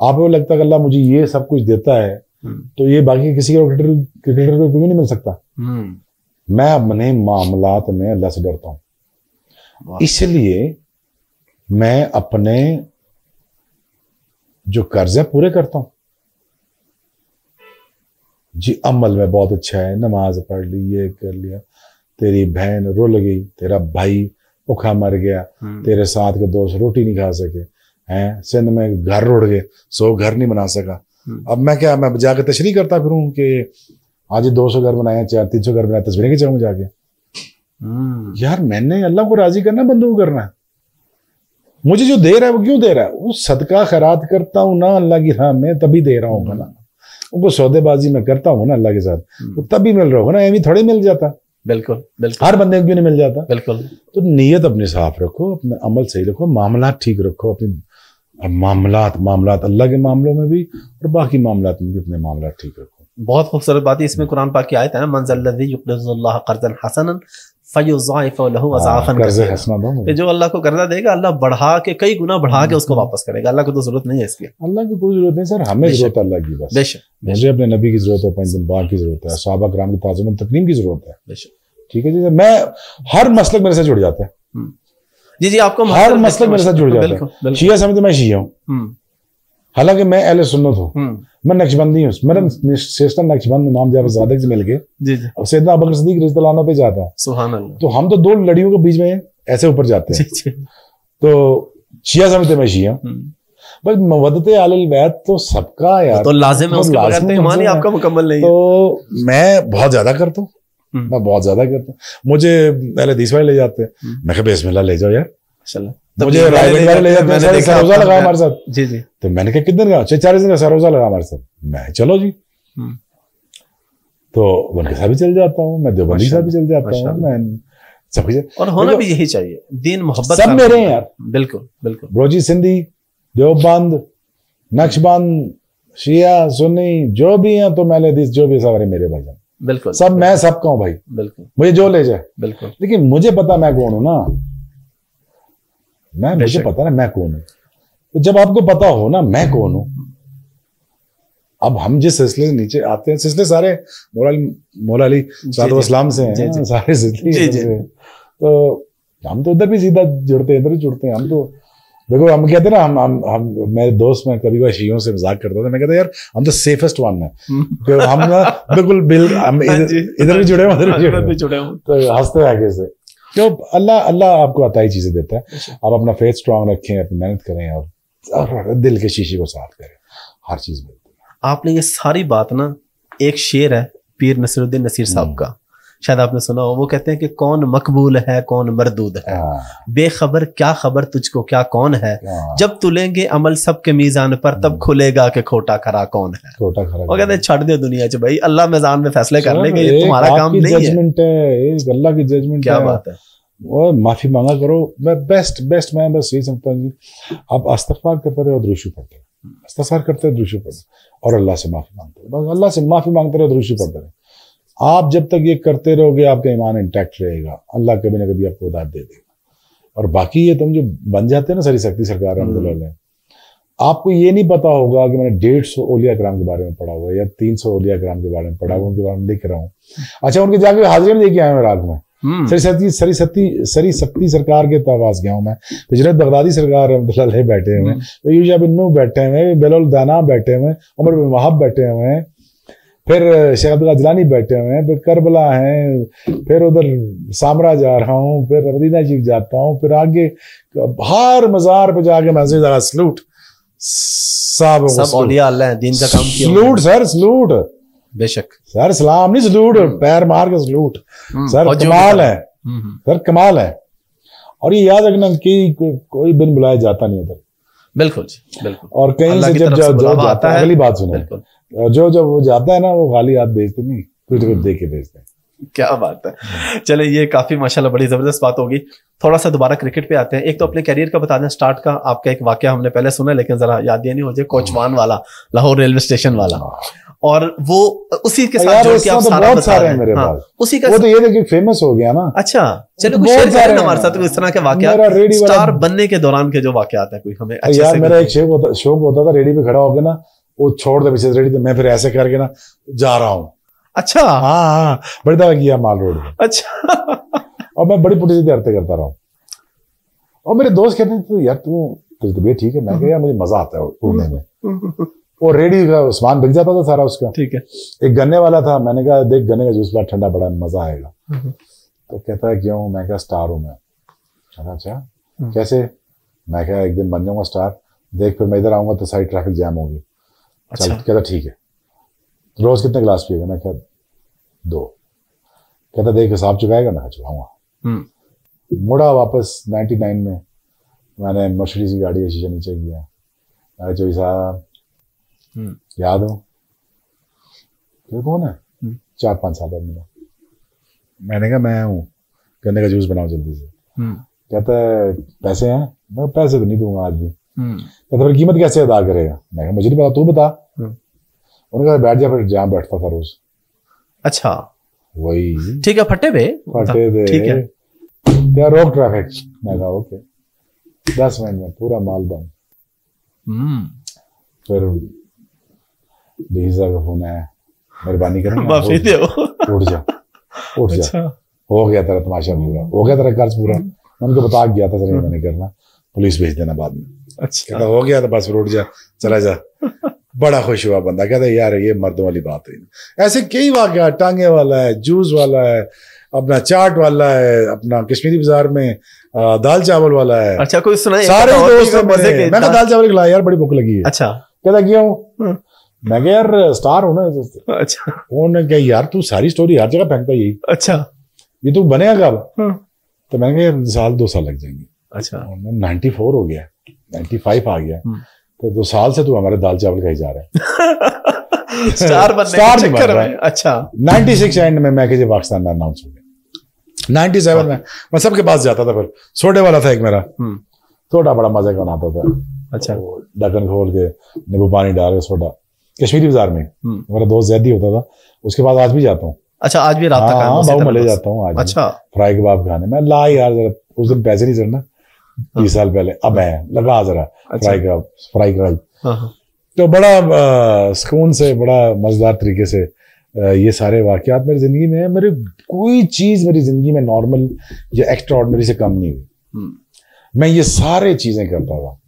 आपको लगता है अल्लाह मुझे ये सब कुछ देता है हम्म। तो ये बाकी किसी क्रिकेटर क्रिकेटर को भी नहीं मिल सकता हम्म। मैं अपने मामला में अल्लाह से डरता हूँ इसलिए मैं अपने जो कर्ज है पूरे करता हूं जी अमल में बहुत अच्छा है नमाज पढ़ ली ये कर लिया तेरी बहन रुल गई तेरा भाई भुखा मर गया हम्म। तेरे साथ के दोस्त रोटी नहीं खा सके हैं सिंध में घर रुड़ गए सो घर नहीं बना सका हम्म। अब मैं क्या मैं जाकर तशरी करता फिर कि आज दो सौ घर बनाए चार तीन सौ घर बनाए तस्वीरें खिंचाऊँ जाके हम्म। यार मैंने अल्लाह को राजी करना बंदों करना मुझे जो दे रहा है वो क्यों दे रहा है वो सदका खैरात करता हूँ ना अल्लाह की राह में तभी दे रहा हूँ ना उनको सौदेबाजी में करता हूँ ना अल्लाह के साथ तभी मिल रहा होगा ना एम थोड़े मिल जाता बिल्कुल बिल्कुल हर बंदे को भी नहीं मिल जाता बिल्कुल तो नीयत अपनी साफ रखो अपना अमल सही रखो मामला ठीक रखो अपनी मामला मामला अल्लाह के मामलों में भी और बाकी मामला में भी अपने मामला ठीक रखो बहुत खूबसूरत बात है इसमें कुरान पाक की आयत है ना कर्जन हसन हाँ, जो अल्लाह को कर्जा देगा अल्लाह बढ़ा के कई गुना बढ़ा के हाँ। उसको वापस करेगा अल्लाह को तो जरूरत नहीं है इसकी अल्लाह की कोई जरूरत नहीं सर हमें जरूरत है अल्लाह की बस बेशक मुझे अपने नबी की जरूरत है पाँच बाग की जरूरत है सहाबा ग्राम की ताजम तकनीम की जरूरत है ठीक है जी मैं हर मसल मेरे से जुड़ जाता है जी जी आपको हर मसल मेरे साथ जुड़ जाता है हम्म। शिया समझते मैं शिया हूँ हम्म। हालांकि मैं अहल सुन्नत हूँ हम्म। मैं नक्शबंदी हूँ मेरा श्रेष्ठ नक्शबंद इमाम जाफर सादक से मिल गए सैदना अबकर सदीक रिजलाना पे जाता है तो हम तो दो लड़ियों के बीच में ऐसे ऊपर जाते हैं तो शिया समझते मैं शिया हम्म। बस मवदत आलवैद तो सबका यार तो लाजिम है उसके बगैर तो ईमान ही आपका मुकम्मल नहीं तो मैं बहुत ज्यादा करता हूँ हम्म। मैं बहुत ज्यादा करता हूँ मुझे पहले दीसवाई ले जाते हैं हम्म। मैं कहा बिस्मिल्लाह ले जाओ यार तो हम्म। तो रोजी सिंधी देवबंद नक्शबंद शिया सुन्नी जो भी है तो मैंने जो भी सारे मेरे भाई बिल्कुल सब मैं सबका हूँ भाई बिल्कुल मुझे जो ले जाए बिल्कुल लेकिन मुझे पता मैं कौन हूँ ना मैं मुझे पता ना मैं कौन हूं तो जब आपको पता हो ना मैं कौन हूं अब हम जिस सिलसिले से नीचे आते हैं सिलसिले सारे मौला अली इस्लाम से हैं सारे सिलसिले तो हम तो उधर भी सीधा जुड़ते हैं इधर जुड़ते हैं हम तो देखो हम कहते ना हम हम हम मेरे दोस्त में कभी कभी शीयों से मजाक करता था मैं कहता यार हम तो सेफेस्ट वन है हम ना बिल्कुल बिल हम हाँ इधर भी जुड़े हैं उधर भी हाँ जुड़े हैं तो हंसते आगे से तो अल्लाह अल्लाह आपको अताई चीज़ें देता है अच्छा। आप अपना फेथ स्ट्रांग रखें अपनी मेहनत करें और, दिल के शीशे को साफ करें हर चीज़ मिलती है आपने ये सारी बात ना एक शेर है पीर नसरुद्दीन नसीर साहब हम्म। का शायद आपने सुना हो वो कहते हैं कि कौन मकबूल है कौन मरदूद है हाँ। बेखबर क्या खबर तुझको क्या कौन है हाँ। जब तुलेंगे अमल सबके मीजान पर तब हम्म। खुलेगा कि खोटा खरा कौन है खोटा खरा वो कहते हैं छड़ दे दुनिया च भाई अल्लाह मैजान में फैसले कर लेंगे ये तुम्हारा काम नहीं है अल्लाह की जजमेंट क्या बात है और माफी मांगा करो मैं बेस्ट बेस्ट मैं बस यही समझता हूँ जी आप अस्तफार करते रहे और दृश्य पढ़ते रहे अस्तफार करते रहे दृश्य पढ़ते और अल्लाह से माफी मांगते रहे बस अल्लाह से माफी मांगते रहे दृश्य पढ़ते रहे आप जब तक ये करते रहोगे आपका ईमान इंटैक्ट रहेगा अल्लाह कभी ना कभी आपको उदात दे देगा और बाकी ये तुम जो बन जाते हैं ना सारी शक्ति सरकार हम्म। आपको ये नहीं पता होगा कि मैंने डेढ़ सौ ओलिया ग्राम के बारे में पढ़ा हुआ है या तीन सौ ओलिया ग्राम के बारे में पढ़ा हुआ उनके बारे में लिख रहा हूँ अच्छा उनके जाके हाजिर में देखे आया हूँ राग में हम्म। सरी सती सरी सती सरी सख्ती सरकार के तहवास गया हूँ मैं हजरत बगदादी सरकार रहमतल्ला बैठे हुए हैं हम्म। बैठे हुए हैं बेलोल दाना बैठे हुए हैं उमर बिन वहाब बैठे हुए हैं फिर शेख अब्दुल्ला जिलानी बैठे हुए हैं फिर करबला हैं फिर उधर सामरा जा रहा हूँ फिर मदीना शरीफ जाता हूँ फिर आगे हर मज़ार पे जाके मस्जिद सलूट सब सब दीन का काम सलूट सर सलूट बेशक सर सलाम नहीं सलूट हम्म। पैर मार के सलूट हम्म। सर कमाल है हम्म, सर कमाल है और ये याद रखना कि को, कोई बिन बुलाया जाता नहीं उधर बिल्कुल बिल्कुल और कहीं से जब जो जाता है अगली बात सुने और जो जब वो जाता है ना वो खाली हाथ भेजते नहीं कुछ कुछ दे के भेजते हैं क्या बात है चले ये काफी माशाल्लाह बड़ी जबरदस्त बात होगी थोड़ा सा दोबारा क्रिकेट पे आते हैं एक तो अपने करियर का बता दें स्टार्ट का आपका एक वाक्य हमने पहले सुना लेकिन जरा याद ये नहीं हो जाए कोचवान वाला लाहौर रेलवे स्टेशन वाला और वो उसी के साथ जो कि आप तो सारा बहुत सारे हैं मेरे हाँ, पास उसी का वो तो ये देखिए फेमस हो गया ना अच्छा चलो कुछ शेयर करें हमारे साथ इस तरह के वाक्य स्टार बनने के दौरान के जो वाकयात है कोई हमें यार मेरा एक शौक होता शौक होता था रेडी पे खड़ा होकर ना वो छोड़ दे मैसेज रेडी मैं फिर ऐसे करके ना जा रहा हूँ अच्छा हाँ हाँ बड़ी दफा किया माल रोड अच्छा और मैं बड़ी पुलिस हरते करता रहा हूँ और मेरे दोस्त कहते तो यार तू तेरी तबीयत तो ठीक है मैं कह यार मुझे मजा आता है उड़ने में वो रेडी का सामान बिक जाता था सारा उसका ठीक है एक गन्ने वाला था मैंने कहा देख गन्ने का जूस बड़ा ठंडा बड़ा मजा आएगा तो कहता है क्यों मैं क्या स्टार हूं मैं अच्छा, अच्छा। हम्म। कैसे मैं क्या एक दिन बन जाऊंगा स्टार देख फिर मैं इधर आऊंगा तो सारी ट्रैफिक जैम होगी अच्छा कहता ठीक है तो रोज कितने गिलास पिएगा मैं क्या दो कहता देख हिसाब चुकाएगा ना चुकाऊंगा हम्म। मुड़ा वापस नाइन्टी नाइन में मैंने मछली सी गाड़ी शीशा नीचे किया मैंने चोरी साहब हम्म। याद हो तो कौन है हम्म। चार पांच साल बाद मिला मैंने कहा मैं हूँ गन्ने का जूस बनाओ जल्दी से कहता है पैसे हैं मैं पैसे तो नहीं दूंगा आज भी Hmm. तो फिर कीमत कैसे अदा करेगा मैं मुझे नहीं पता तू बता hmm. उन्होंने कहा बैठ जा फिर जहाँ बैठता था रोज अच्छा वही ठीक है फटे पे फटे पे हाँ, ठीक है क्या रोक ट्रैफिक मैं कहा ओके दस मिनट में पूरा माल बंद hmm. फिर डीसी साहब का फोन आया मेहरबानी करो माफी दे उठ जा उठ जा अच्छा। हो गया तेरा तमाशा पूरा हो गया तेरा कर्ज पूरा उनको बता गया था सर मैंने करना पुलिस भेज देना बाद में अच्छा हो गया तो बस रोड जा चला जा बड़ा खुश हुआ बंदा कहता यार ये मर्दों वाली बात हुई ऐसे कई वाक्य टांगे वाला है जूस वाला है अपना चाट वाला है अपना कश्मीरी बाजार में दाल चावल वाला है अच्छा कोई सुना सारे दोस्त मैंने दाल चावल खिलाया यार बड़ी भूख लगी है अच्छा कहता क्यों हाँ। मैं क्या यार स्टार हूं ना अच्छा उन्होंने कहा यार तू सारी स्टोरी हर जगह फेंकता यही अच्छा ये तू बनेगा कब हाँ। तो मैंने कहा साल दो साल लग जाएंगे अच्छा नाइनटी फोर हो गया नाइन्टी फाइव आ गया हम्म। तो दो साल से तू हमारे दाल चावल खाई जा रहा है स्टार बनने स्टार अच्छा एंड में मैं किसी पाकिस्तान में अनाउंस हो गया हाँ। में मैं सबके पास जाता था फिर छोटे वाला था एक मेरा हम्म। सोडा बड़ा मजे का बनाता था अच्छा ढक्कन खोल के नींबू पानी डाल के छोटा कश्मीरी बाजार में हम्म। मेरा दोस्त जैदी होता था उसके पास आज भी जाता हूँ अच्छा आज भी रात हाँ, मले जाता हूँ अच्छा फ्राई कबाब खाने मैं ला यार जरा उस दिन पैसे नहीं चढ़ना हाँ। बीस साल पहले अब है लगा जरा अच्छा। फ्राई का फ्राई कर हाँ, हाँ। तो बड़ा सुकून से बड़ा मज़ेदार तरीके से ये सारे वाकत मेरी ज़िंदगी में है मेरे कोई चीज़ मेरी ज़िंदगी में नॉर्मल या एक्स्ट्रा ऑर्डनरी से कम नहीं हुई हम्म। मैं ये सारे चीज़ें करता था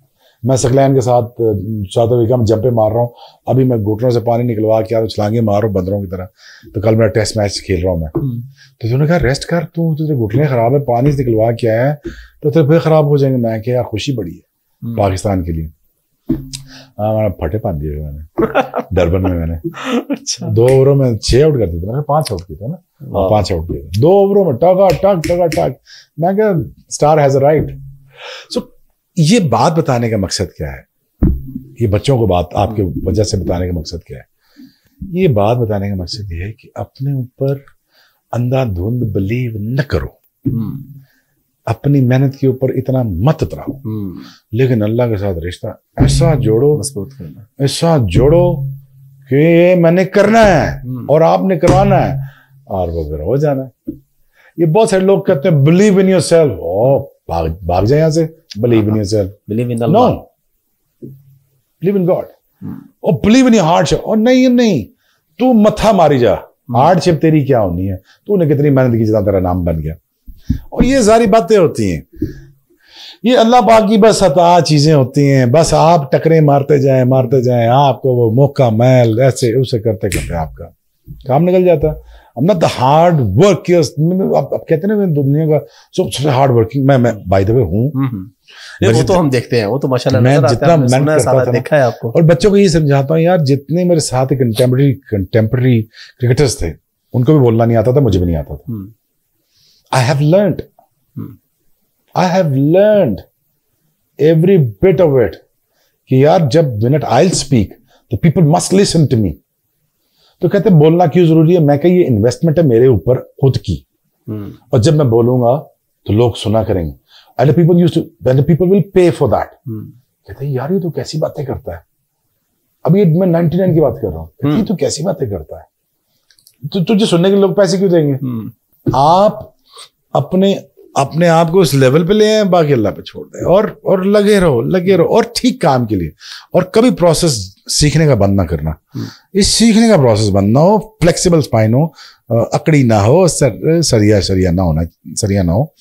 मैं सकलैन के साथ चाहता हुए मैं जंपे मार रहा हूँ अभी मैं घुटनों से पानी निकलवा के यार छलांगे मार रहा हूँ बंदरों की तरह तो कल मेरा टेस्ट मैच खेल रहा हूँ मैं हम्म। तो तुमने कहा रेस्ट कर तू तो तेरे घुटने खराब है पानी से निकलवा के आया तो तेरे फिर खराब हो जाएंगे मैं क्या यार खुशी बड़ी है हम्म। पाकिस्तान के लिए हाँ फटे पान दिए मैंने डरबन में मैंने अच्छा। दो ओवरों में छह आउट कर दिए थे मैंने पांच आउट किए थे ना हाँ, पांच आउट किए दो ओवरों में टगा टक टगा टग मैं क्या स्टार हैज राइट सो ये बात बताने का मकसद क्या है ये बच्चों को बात आपके वजह से बताने का मकसद क्या है ये बात बताने का मकसद ये है कि अपने ऊपर अंधाधुंध बिलीव न करो हम्म। अपनी मेहनत के ऊपर इतना मत उतराओ हम्म। लेकिन अल्लाह के साथ रिश्ता ऐसा जोड़ो ऐसा जोड़ो कि मैंने करना है हम्म। और आपने करवाना है और वो फिर हो जाना है ये बहुत सारे लोग कहते हैं बिलीव इन योर सेल्फ ओ भाग भाग जाए यहां से believe in yourself believe in no believe in God और बिलीव इन योर हार्ट और नहीं नहीं तू मथा मारी जा हार्डशिप hmm. तेरी क्या होनी है तूने कितनी मेहनत की जितना तेरा नाम बन गया और ये सारी बातें होती हैं ये अल्लाह पाक की बस हता चीज़ें होती हैं बस आप टकरे मारते जाए मारते जाए आपको वो मौका मैल ऐसे उसे करते करते आपका काम निकल जाता है not द हार्ड वर्क आप, कहते ना दुनिया का सब सबसे हार्ड वर्किंग मैं मैं बाय द वे हूँ हम्म, हम्म। वो तो हम देखते हैं वो तो माशाल्लाह मैं जितना मैं करता था देखा है आपको और बच्चों को ये समझाता हूँ यार जितने मेरे साथ कंटेम्प्रेरी कंटेम्प्रेरी क्रिकेटर्स थे उनको भी बोलना नहीं आता था मुझे भी नहीं आता था I have learn I have learn every bit of it कि यार जब minute I speak the people must listen to me तो कहते बोलना क्यों जरूरी है मैं कह ये इन्वेस्टमेंट है मेरे ऊपर खुद की हम्म। और जब मैं बोलूंगा तो लोग सुना करेंगे and people use to people will pay for that कहते हैं यार ये तो कैसी बातें करता है अभी मैं नाइनटी नाइन की बात कर रहा हूँ ये हम्म। तो कैसी बातें करता है तो तुझे सुनने के लोग पैसे क्यों देंगे हम्म। आप अपने अपने आप को उस लेवल पे ले आए बाकी अल्लाह पे छोड़ दें और और लगे रहो लगे रहो और ठीक काम के लिए और कभी प्रोसेस सीखने का बंद ना करना हम्म। इस सीखने का प्रोसेस बंद ना हो फ्लेक्सिबल स्पाइन हो अकड़ी ना हो सर सरिया सरिया ना होना सरिया ना हो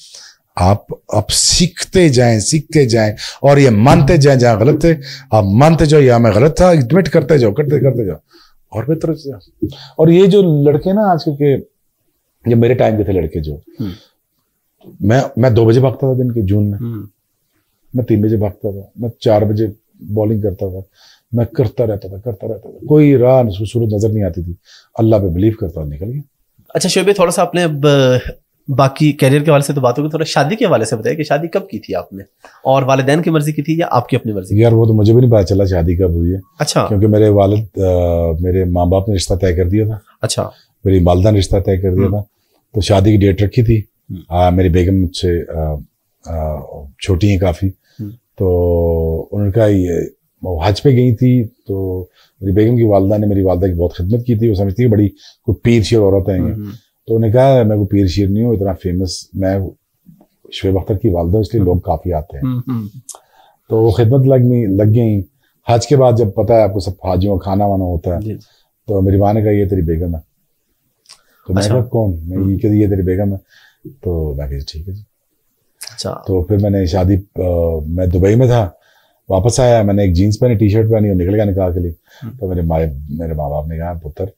आप आप सीखते जाएं सीखते जाएं और ये मानते जाएं जहाँ गलत थे आप मानते जाओ यहाँ मैं गलत था एडमिट करते जाओ करते करते जाओ और बेहतर और ये जो लड़के ना आज के, के ये मेरे टाइम के थे लड़के जो हम्म। मैं मैं दो बजे भागता था दिन के जून में हम्म। मैं तीन बजे भागता था मैं चार बजे बॉलिंग करता था मैं करता रहता था करता रहता था कोई राह सूरत नजर नहीं आती थी अल्लाह पे बिलीव करता था निकल गया अच्छा शोबे थोड़ा सा आपने बाकी कैरियर के हवाले से तो बात होगी थोड़ा शादी के हवाले से बताया कि शादी कब की थी आपने और वालदेन की मर्जी की थी या आपकी अपनी मर्जी यार वो तो मुझे भी नहीं पता चला शादी कब हुई है अच्छा क्योंकि मेरे वालद मेरे माँ बाप ने रिश्ता तय कर दिया था अच्छा मेरी वालदा ने रिश्ता तय कर दिया हम्म। था तो शादी की डेट रखी थी आ, मेरी बेगम मुझसे छोटी हैं काफ़ी हम्म। तो उनका ये हज पे गई थी तो मेरी बेगम की वालदा ने मेरी वालदा की बहुत खिदमत की थी वो समझती है बड़ी कोई पीर शेर औरत है हम्म, हम्म। तो उन्होंने कहा मैं कोई पीर शेर नहीं हूँ इतना फेमस मैं शुब अख्तर की वालदा इसलिए लोग काफ़ी आते हैं तो वो खिदमत लग लग गई हज के बाद जब पता है आपको सब हाजियों का खाना वाना होता है तो मेरी माँ ने कहा ये तेरी बेगम है तो अच्छा। मैं कौन मैं ये तेरी बेगम है तो मैं ठीक है जी अच्छा तो फिर मैंने शादी मैं दुबई में था वापस आया मैंने एक जीन्स पहनी टी शर्ट पहनी और निकल गया निकाह के लिए हम्म। तो मेरे माए मेरे माँ बाप ने कहा पुत्र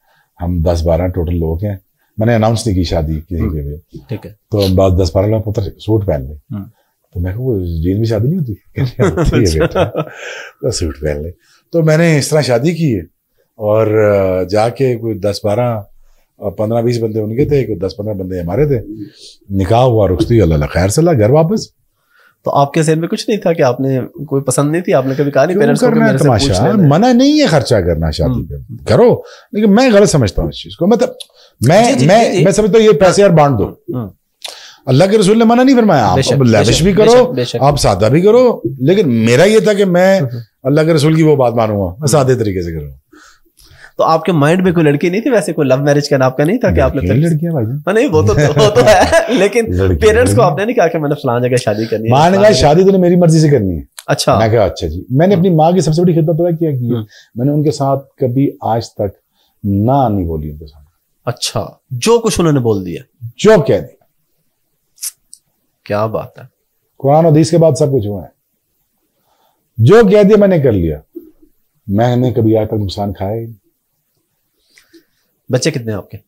हम दस बारह टोटल लोग हैं मैंने अनाउंस नहीं की शादी किसी हम्म। के लिए ठीक है तो हम बाद दस बारह लोग पुत्र सूट पहन ले हम्म। तो मैं वो जीन्स में शादी नहीं होती है बेटा तो सूट पहन ले तो मैंने इस तरह शादी की है और जाके कोई दस बारह पंद्रह बीस बंदे उनके थे एक दस पंद्रह बंदे हमारे थे निकाह हुआ रुखती अल्लाह खैर से घर वापस तो आपके जहन में कुछ नहीं था कि आपने कोई पसंद नहीं थी आपने कभी कहा नहीं पेरेंट्स करना को तमाशा मना नहीं है खर्चा करना शादी हम्म। पे करो लेकिन मैं गलत समझता हूँ इस चीज़ को मतलब मैं जी, मैं जी, मैं समझता हूँ ये पैसे यार बांट दो हम्म। अल्लाह के रसूल ने मना नहीं फरमाया आप लविश भी करो आप सादा भी करो लेकिन मेरा ये था कि मैं हम्म। अल्लाह के रसूल की वो बात मानूंगा सादे तरीके से करूंगा तो आपके माइंड में कोई लड़की नहीं थी वैसे कोई लव मैरिज का आपका नहीं था कि आप लड़कियां हाँ, नहीं वो तो वो तो है लेकिन पेरेंट्स को आपने नहीं कहा कि मैंने फलान जगह शादी करनी है माँ ने शादी तूने मेरी मर्जी से करनी है अच्छा मैं कहा अच्छा जी मैंने हाँ। अपनी माँ की सबसे बड़ी खिदमत पता क्या की हाँ। मैंने उनके साथ कभी आज तक ना नहीं बोली उनके साथ अच्छा जो कुछ उन्होंने बोल दिया जो कह दिया क्या बात है कुरान हदीस के बाद सब कुछ हुआ है जो कह दिया मैंने कर लिया मैंने कभी आज तक नुकसान खाया ही नहीं बच्चे कितने हैं आपके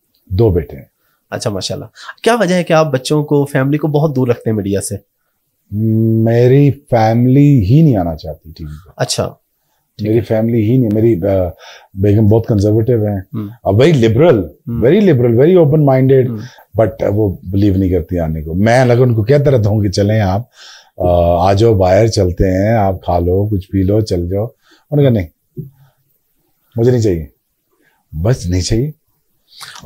दो बेटे हैं अच्छा माशाल्लाह क्या वजह है कि आप बच्चों को फैमिली को बहुत दूर रखते हैं मीडिया से हम्म, मेरी फैमिली ही नहीं आना चाहती टीवी पर अच्छा मेरी फैमिली ही नहीं मेरी बेगम बहुत कंजर्वेटिव हैं very liberal very liberal very open minded but वो बिलीव नहीं करती आने को मैं अलग उनको कहता रहता हूँ कि चलें आप आ जाओ बाहर चलते हैं आप खा लो कुछ पी लो चल जाओ उन्होंने कहा नहीं मुझे नहीं चाहिए बस नहीं चाहिए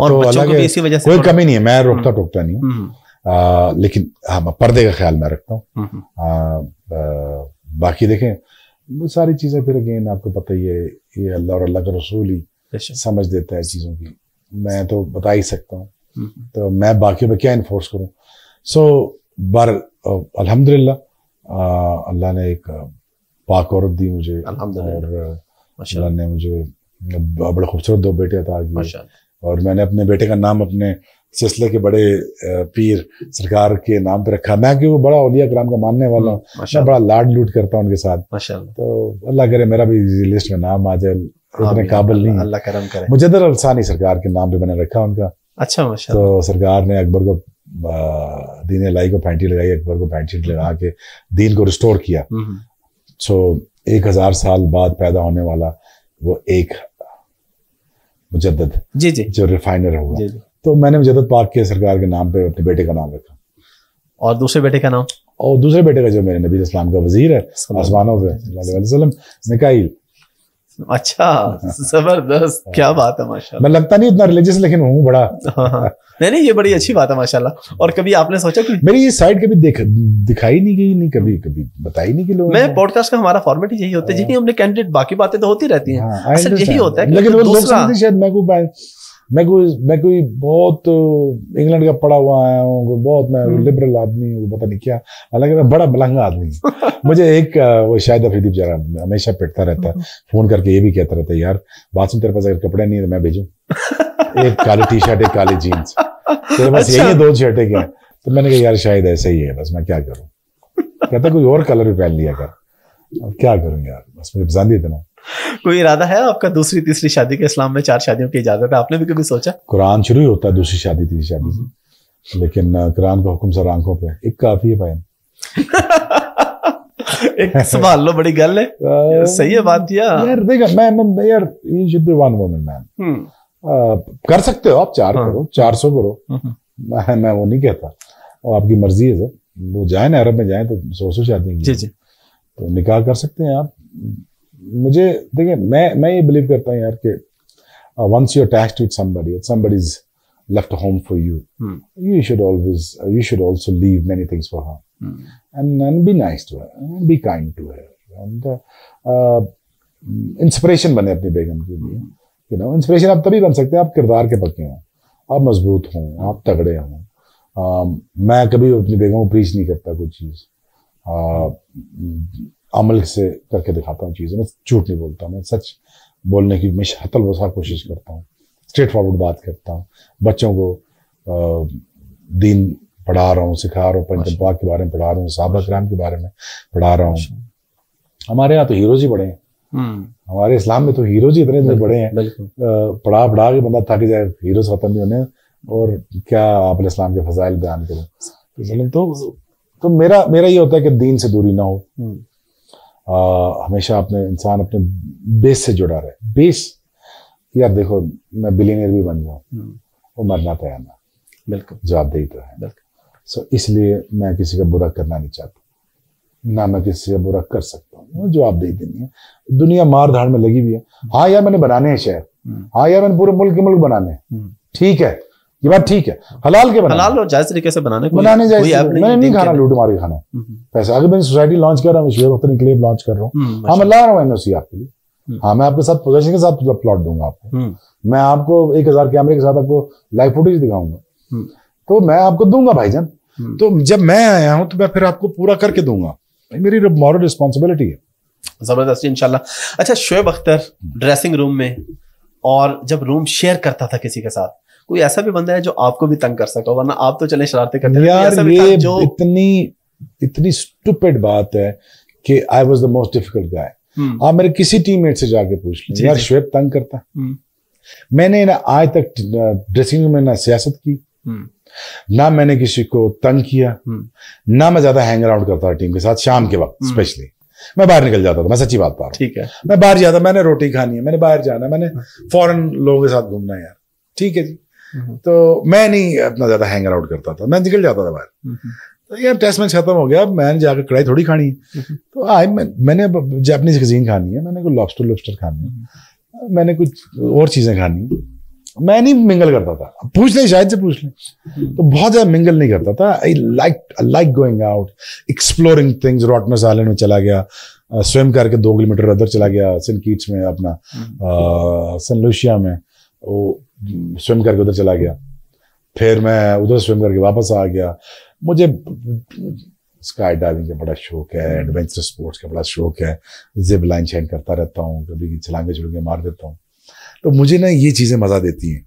और तो बच्चों को भी इसी वजह से कोई कमी नहीं है मैं रोकता हम्म। टोकता नहीं हूँ हम्म। लेकिन हाँ पर्दे का ख्याल मैं रखता हूँ हम्म, बाकी देखें सारी चीज़ें फिर अगेन आपको पता ही है ये अल्लाह और अल्लाह का रसूल ही समझ देता है चीज़ों की मैं तो बता ही सकता हूँ तो मैं बाकी पर क्या इन्फोर्स करूँ सो बार अल्हम्दुलिल्लाह अल्लाह ने एक पाक औरत दी मुझे और अल्लाह ने मुझे बड़े खूबसूरत दो बेटे अता किए और मैंने अपने बेटे का नाम अपने सिलसिले के बड़े पीर सरकार के नाम पे रखा मैं क्योंकि वो बड़ा औलिया कराम का मानने वाला हूँ हम्म, मैं बड़ा लाड लूट करता हूँ उनके साथ तो अल्लाह करे मेरा भी लिस्ट में नाम आ जाए उतने काबिल नहीं अल्लाह करम करे मुजदर अलसानी सरकार के नाम पे मैंने रखा उनका अच्छा तो सरकार ने अकबर को दीन लाई को पैंटी लगाई अकबर को पैंटी लगा के दीन को रिस्टोर किया सो हम्म, हम्म। एक हजार साल बाद पैदा होने वाला वो एक मुजद्दद जी जी जो रिफाइनर होगा तो मैंने मुजद्दद पार्क के सरकार के नाम पे अपने बेटे का नाम रखा और दूसरे बेटे का नाम और दूसरे बेटे का जो मेरे नबी इस्लाम का वजीर है आसमानों पे मिकाइल अच्छा जबरदस्त क्या हाँ। बात है माशाल्लाह मैं लगता नहीं इतना रिलीजियस लेकिन हूँ बड़ा नहीं नहीं ये बड़ी अच्छी बात है माशाल्लाह और कभी आपने सोचा कि मेरी ये साइड कभी देख दिखाई नहीं गई नहीं कभी कभी बताई नहीं कि लोग मैं पॉडकास्ट का हमारा फॉर्मेट ही यही होता है हाँ। जितनी हमने कैंडिडेट बाकी बातें तो होती रहती है हाँ, यही होता है लेकिन वो लोग शायद मैं मैं कोई मैं कोई बहुत इंग्लैंड का पढ़ा हुआ आया हूँ बहुत मैं लिबरल हम्म। आदमी हूँ पता नहीं क्या हालांकि मैं बड़ा बलंगा आदमी हूँ मुझे एक वो शायद अफरीदी जरा हमेशा पिटता रहता है हम्म। फोन करके ये भी कहता रहता है यार बाथरूम तेरे पास अगर कपड़े नहीं है तो मैं भेजूँ एक काली टी शर्ट एक काली जीन्स तेरे पास यही अच्छा। यही दो शर्टें क्या तो मैंने कहा यार शायद ऐसा ही है बस मैं क्या करूँ कहता कोई और कलर भी पहन लिया कर क्या करूँ यार बस मुझे पसंद ही इतना कोई इरादा है आपका दूसरी तीसरी शादी का इस्लाम में चार शादियों की इजाजत है आपने भी कभी सोचा कुरान शुरू ही होता है दूसरी शादी तीसरी शादी से लेकिन कुरान का हुक्म सर आंखों पे एक काफी है भाई एक संभाल लो बड़ी गल है सही है बात या यार देखो मैं, मैं यार you should be one woman man कर सकते हो आप चार हाँ। करो चार सौ करो हम्म, हम्म। मैं मैं वो नहीं कहता वो आपकी मर्जी है सर वो जाए ना अरब में जाए तो सौ सौ शादी तो निकाह कर सकते हैं आप मुझे देखिए मैं मैं ये बिलीव करता हूँ यार कि once you attach with somebody it somebody is left home for you you should always you should also leave many things for her and and be nice to her and be kind to her and inspiration बने अपनी बेगम के लिए you know inspiration आप तभी बन सकते हैं आप किरदार के पक्के हों आप मजबूत हों आप तगड़े हों um, मैं कभी अपनी बेगम को प्रीच नहीं करता कोई चीज़ uh, अमल से करके दिखाता हूँ चीज़ें मैं झूठ नहीं बोलता मैं सच बोलने की मैं हतल बसा कोशिश करता हूँ स्ट्रेट फॉरवर्ड बात करता हूँ बच्चों को दीन पढ़ा रहा हूँ सिखा रहा हूँ पंचपाक के बारे में पढ़ा रहा हूँ साहबा क्राम के बारे में पढ़ा रहा हूँ हमारे यहाँ तो हीरोज ही बड़े हैं हम्म। हमारे इस्लाम में तो हीरोज ही इतने इतने बड़े हैं पढ़ा पढ़ा के बंदा थक जाए हीरो खत्म नहीं होने और क्या आप इस्लाम के फजाइल बयान करें तो, तो तो मेरा मेरा ये होता है कि दीन से दूरी ना हो हम्म। आ, हमेशा अपने इंसान अपने बेस से जुड़ा रहे बेस यार देखो मैं बिलीनियर भी बन जाऊँ हम्म। वो मरना तय तो ना बिल्कुल जवाबदेही तो है सो so, इसलिए मैं किसी का बुरा करना नहीं चाहता ना मैं किसी का बुरा कर सकता हूँ जवाब दे देनी है दुनिया मार धाड़ में लगी हुई है हाँ यार मैंने बनाने हैं शहर हम्म। हाँ यार मैंने पूरे मुल्क के मुल्क बनाने हैं हम्म। ठीक है ये बात ठीक है हलाल के बनाने हलाल और जायज तरीके से बनाने को बनाने जायज मैंने नहीं खाना लूट मार के खाना हम्म, हम्म। पैसा अगर मैंने सोसाइटी लॉन्च कर रहा हूँ शेयर वतन के लॉन्च कर रहा हूँ हम्म, हाँ अच्छा। मैं ला रहा हूँ एनओसी आपके लिए हाँ मैं आपके साथ पोजेशन के साथ प्लॉट दूंगा आपको मैं आपको एक हजार कैमरे के साथ आपको लाइव फुटेज दिखाऊंगा तो मैं आपको दूंगा भाईजान तो जब मैं आया हूं तो मैं फिर आपको पूरा करके दूंगा मेरी मॉरल रिस्पॉन्सिबिलिटी है जबरदस्ती इनशाला अच्छा शोएब अख्तर ड्रेसिंग रूम में और जब रूम शेयर करता था किसी के साथ कोई ऐसा भी बंदा है जो आपको भी तंग कर सका वरना आप तो चले शरारते करते यार ये जो इतनी इतनी स्टूपिड बात है कि I was the most difficult guy आप मेरे किसी टीममेट से जाके पूछ लें यार श्वेत तंग करता हम्म। मैंने ना आज तक ड्रेसिंग रूम में ना सियासत की हम्म। ना मैंने किसी को तंग किया हम्म। ना मैं ज्यादा हैंग आउट करता था टीम के साथ शाम के वक्त स्पेशली मैं बाहर निकल जाता था मैं सच्ची बात ठीक है मैं बाहर जाता मैंने रोटी खानी है मैंने बाहर जाना मैंने फॉरेन हाँ। लोगों के साथ घूमना है यार ठीक है जी हम्म। तो मैं नहीं इतना ज्यादा हैंग आउट करता था मैं निकल जाता था बाहर हम्म। तो यार टेस्ट मैच खत्म हो गया मैंने जाकर कढ़ाई थोड़ी खानी है हम्म। तो आई मैं, मैंने जापानीज कजीन खानी है मैंने कोई लॉबस्टर लॉबस्टर खानी है मैंने कुछ और चीज़ें खानी मैं नहीं मिंगल करता था पूछ ले शायद से पूछ ले तो बहुत ज्यादा मिंगल नहीं करता था I like I like going out exploring things Rottnest Island में चला गया स्विम करके दो किलोमीटर अदर चला गया सिनकीट्स में अपना सन लुशिया में तो स्विम करके उधर चला गया फिर मैं उधर स्विम करके वापस आ गया मुझे स्काई डाइविंग का बड़ा शौक है एडवेंचर स्पोर्ट्स का बड़ा शौक है जिप लाइन चैन करता रहता हूँ कभी छलांगे छुड़के मार देता हूँ तो मुझे ना ये चीज़ें मज़ा देती हैं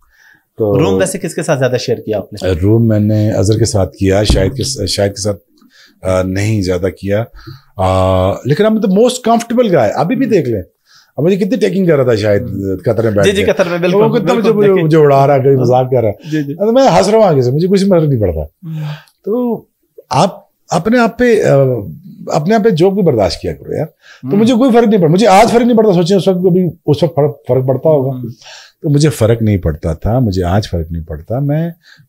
तो रूम वैसे किसके साथ ज़्यादा शेयर किया आपने रूम मैंने अजहर के साथ किया शायद के शायद के साथ नहीं ज़्यादा किया आ, लेकिन हम द मोस्ट कंफर्टेबल गाय अभी भी देख लें अब मुझे कितनी टेकिंग कर रहा था शायद हम्म। कतर में जी जी कतर में बिल्कुल कितना मुझे मुझे उड़ा रहा है मजाक कर रहा है जी तो मैं हंस रहा हूँ आगे से मुझे कुछ मजर नहीं पड़ता हम्म। तो आप अपने आप पे अपने आप पे जो भी बर्दाश्त किया करो यार तो हम्म। मुझे कोई फर्क नहीं पड़ता मुझे आज फर्क नहीं पड़ता सोचें उस वक्त कभी उस वक्त फर्क फर्क पड़ता होगा तो मुझे फर्क नहीं पड़ता था मुझे आज फर्क नहीं पड़ता मैं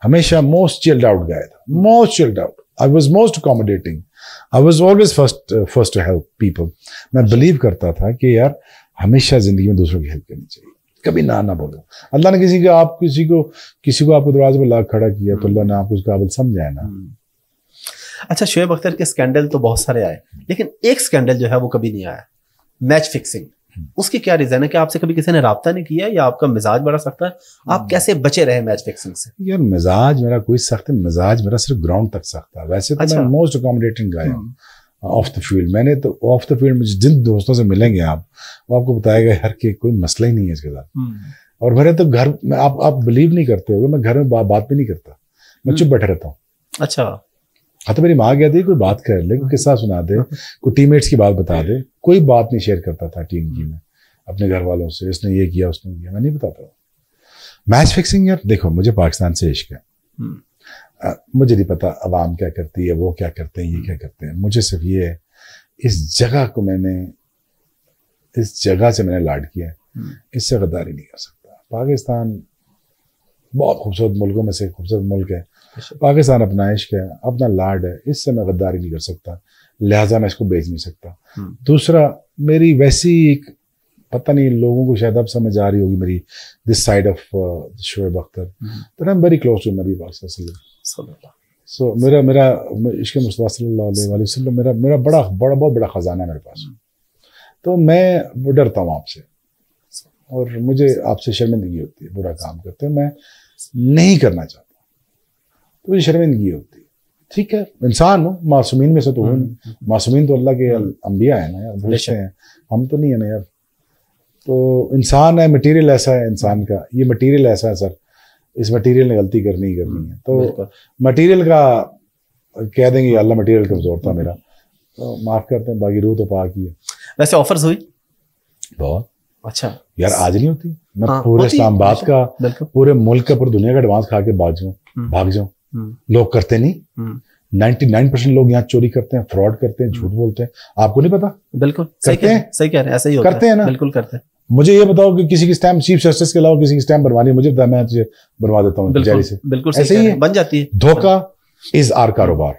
हमेशा मोस्ट चिल्ड आउट गया था most chilled out I was most accommodating I was always first first to help people मैं बिलीव अच्छा। करता था कि यार हमेशा ज़िंदगी में दूसरों की हेल्प करनी चाहिए कभी ना ना बोलो अल्लाह ने किसी को आप किसी को किसी को आपको दरवाजे पर ला खड़ा किया तो हम्म। अल्लाह ने आपको उसका काबिल समझाया ना हम्म। अच्छा शुएब अख्तर के स्कैंडल तो बहुत सारे आए लेकिन एक स्कैंडल जो है वो कभी नहीं आया मैच फिक्सिंग हम्म। उसकी क्या रीजन है कि आपसे कभी किसी ने रबता नहीं किया या आपका मिजाज बड़ा सख्त है आप कैसे बचे रहे मैच फिक्सिंग से यार मिजाज मेरा कोई सख्त मिजाज मेरा सिर्फ ग्राउंड तक सख्त है वैसे तो अच्छा। मैं मोस्ट अकोमोडेटिंग गाय हूँ ऑफ द फील्ड मैंने तो ऑफ द फील्ड में जिन दोस्तों से मिलेंगे आप वो आपको बताएगा हर के कोई मसला ही नहीं है इसके साथ हम्म। और मेरे तो घर में आप आप बिलीव नहीं करते हो मैं घर में बा, बात भी नहीं करता मैं हम्म। चुप बैठे रहता हूँ अच्छा हाँ तो मेरी माँ गया थी कोई बात कर ले कोई किस्सा सुना दे कोई टीममेट्स की बात बता दे कोई बात नहीं शेयर करता था टीम की हम्म। मैं अपने घर वालों से इसने ये किया उसने किया मैं नहीं बताता मैच फिक्सिंग यार देखो मुझे पाकिस्तान से इश्क है मुझे नहीं पता आवाम क्या करती है वो क्या करते हैं ये क्या करते हैं मुझे सिर्फ ये है इस जगह को मैंने इस जगह से मैंने लाड किया है हम्म। इससे गद्दारी नहीं कर सकता पाकिस्तान बहुत खूबसूरत मुल्कों में से खूबसूरत मुल्क है अच्छा। पाकिस्तान अपना इश्क है अपना लाड है इससे मैं गद्दारी नहीं कर सकता लिहाजा मैं इसको बेच नहीं सकता हम्म। दूसरा मेरी वैसी एक पता नहीं लोगों को शायद अब समझ आ रही होगी मेरी this side of Shoaib Akhtar तो I am very close to नबी पाक सो मेरा मेरा इश्क मुस्तफ़ा मेरा मेरा बड़ा बड़ा बहुत बड़ा ख़जाना है मेरे पास हम्म। तो मैं डरता हूँ आपसे और मुझे आपसे शर्मिंदगी होती है बुरा काम करते हैं मैं नहीं करना चाहता तो मुझे शर्मिंदगी होती है ठीक है इंसान हो मासूमिन में से तो हूँ हम्म। नहीं तो अल्लाह के अम्बिया हम्म। है ना यार भविष्य हैं हम तो नहीं है ना यार तो इंसान है मटेरियल ऐसा है इंसान का ये मटेरियल ऐसा है सर इस मटेरियल ने गलती करनी ही करनी है तो मटेरियल का कह देंगे अल्लाह मटेरियल कमज़ोर था मेरा तो माफ़ करते हैं बाकी रूह तो पाक ही है वैसे ऑफर्स हुई बहुत अच्छा यार आज नहीं होती मैं हाँ, पूरे इस्लामाबाद अच्छा, का पूरे मुल्क का पूरी दुनिया का एडवांस खा के भाग जाऊँ हम्म। भाग जाऊँ हम्म। लोग करते नहीं नाइनटी नाइन परसेंट लोग यहाँ चोरी करते हैं फ्रॉड करते हैं झूठ हम्म। बोलते हैं आपको नहीं पता बिल्कुल सही कह रहे हैं ऐसे ही करते हैं ना बिल्कुल करते हैं मुझे ये बताओ कि किसी की स्टैम्प चीफ जस्टिस के अलावा किसी की स्टैम्प बनवानी मुझे बताया मैं तुझे बनवा देता हूँ बिल्कुल, से बिल्कुल ऐसे ही बन जाती है धोखा इज आर कारोबार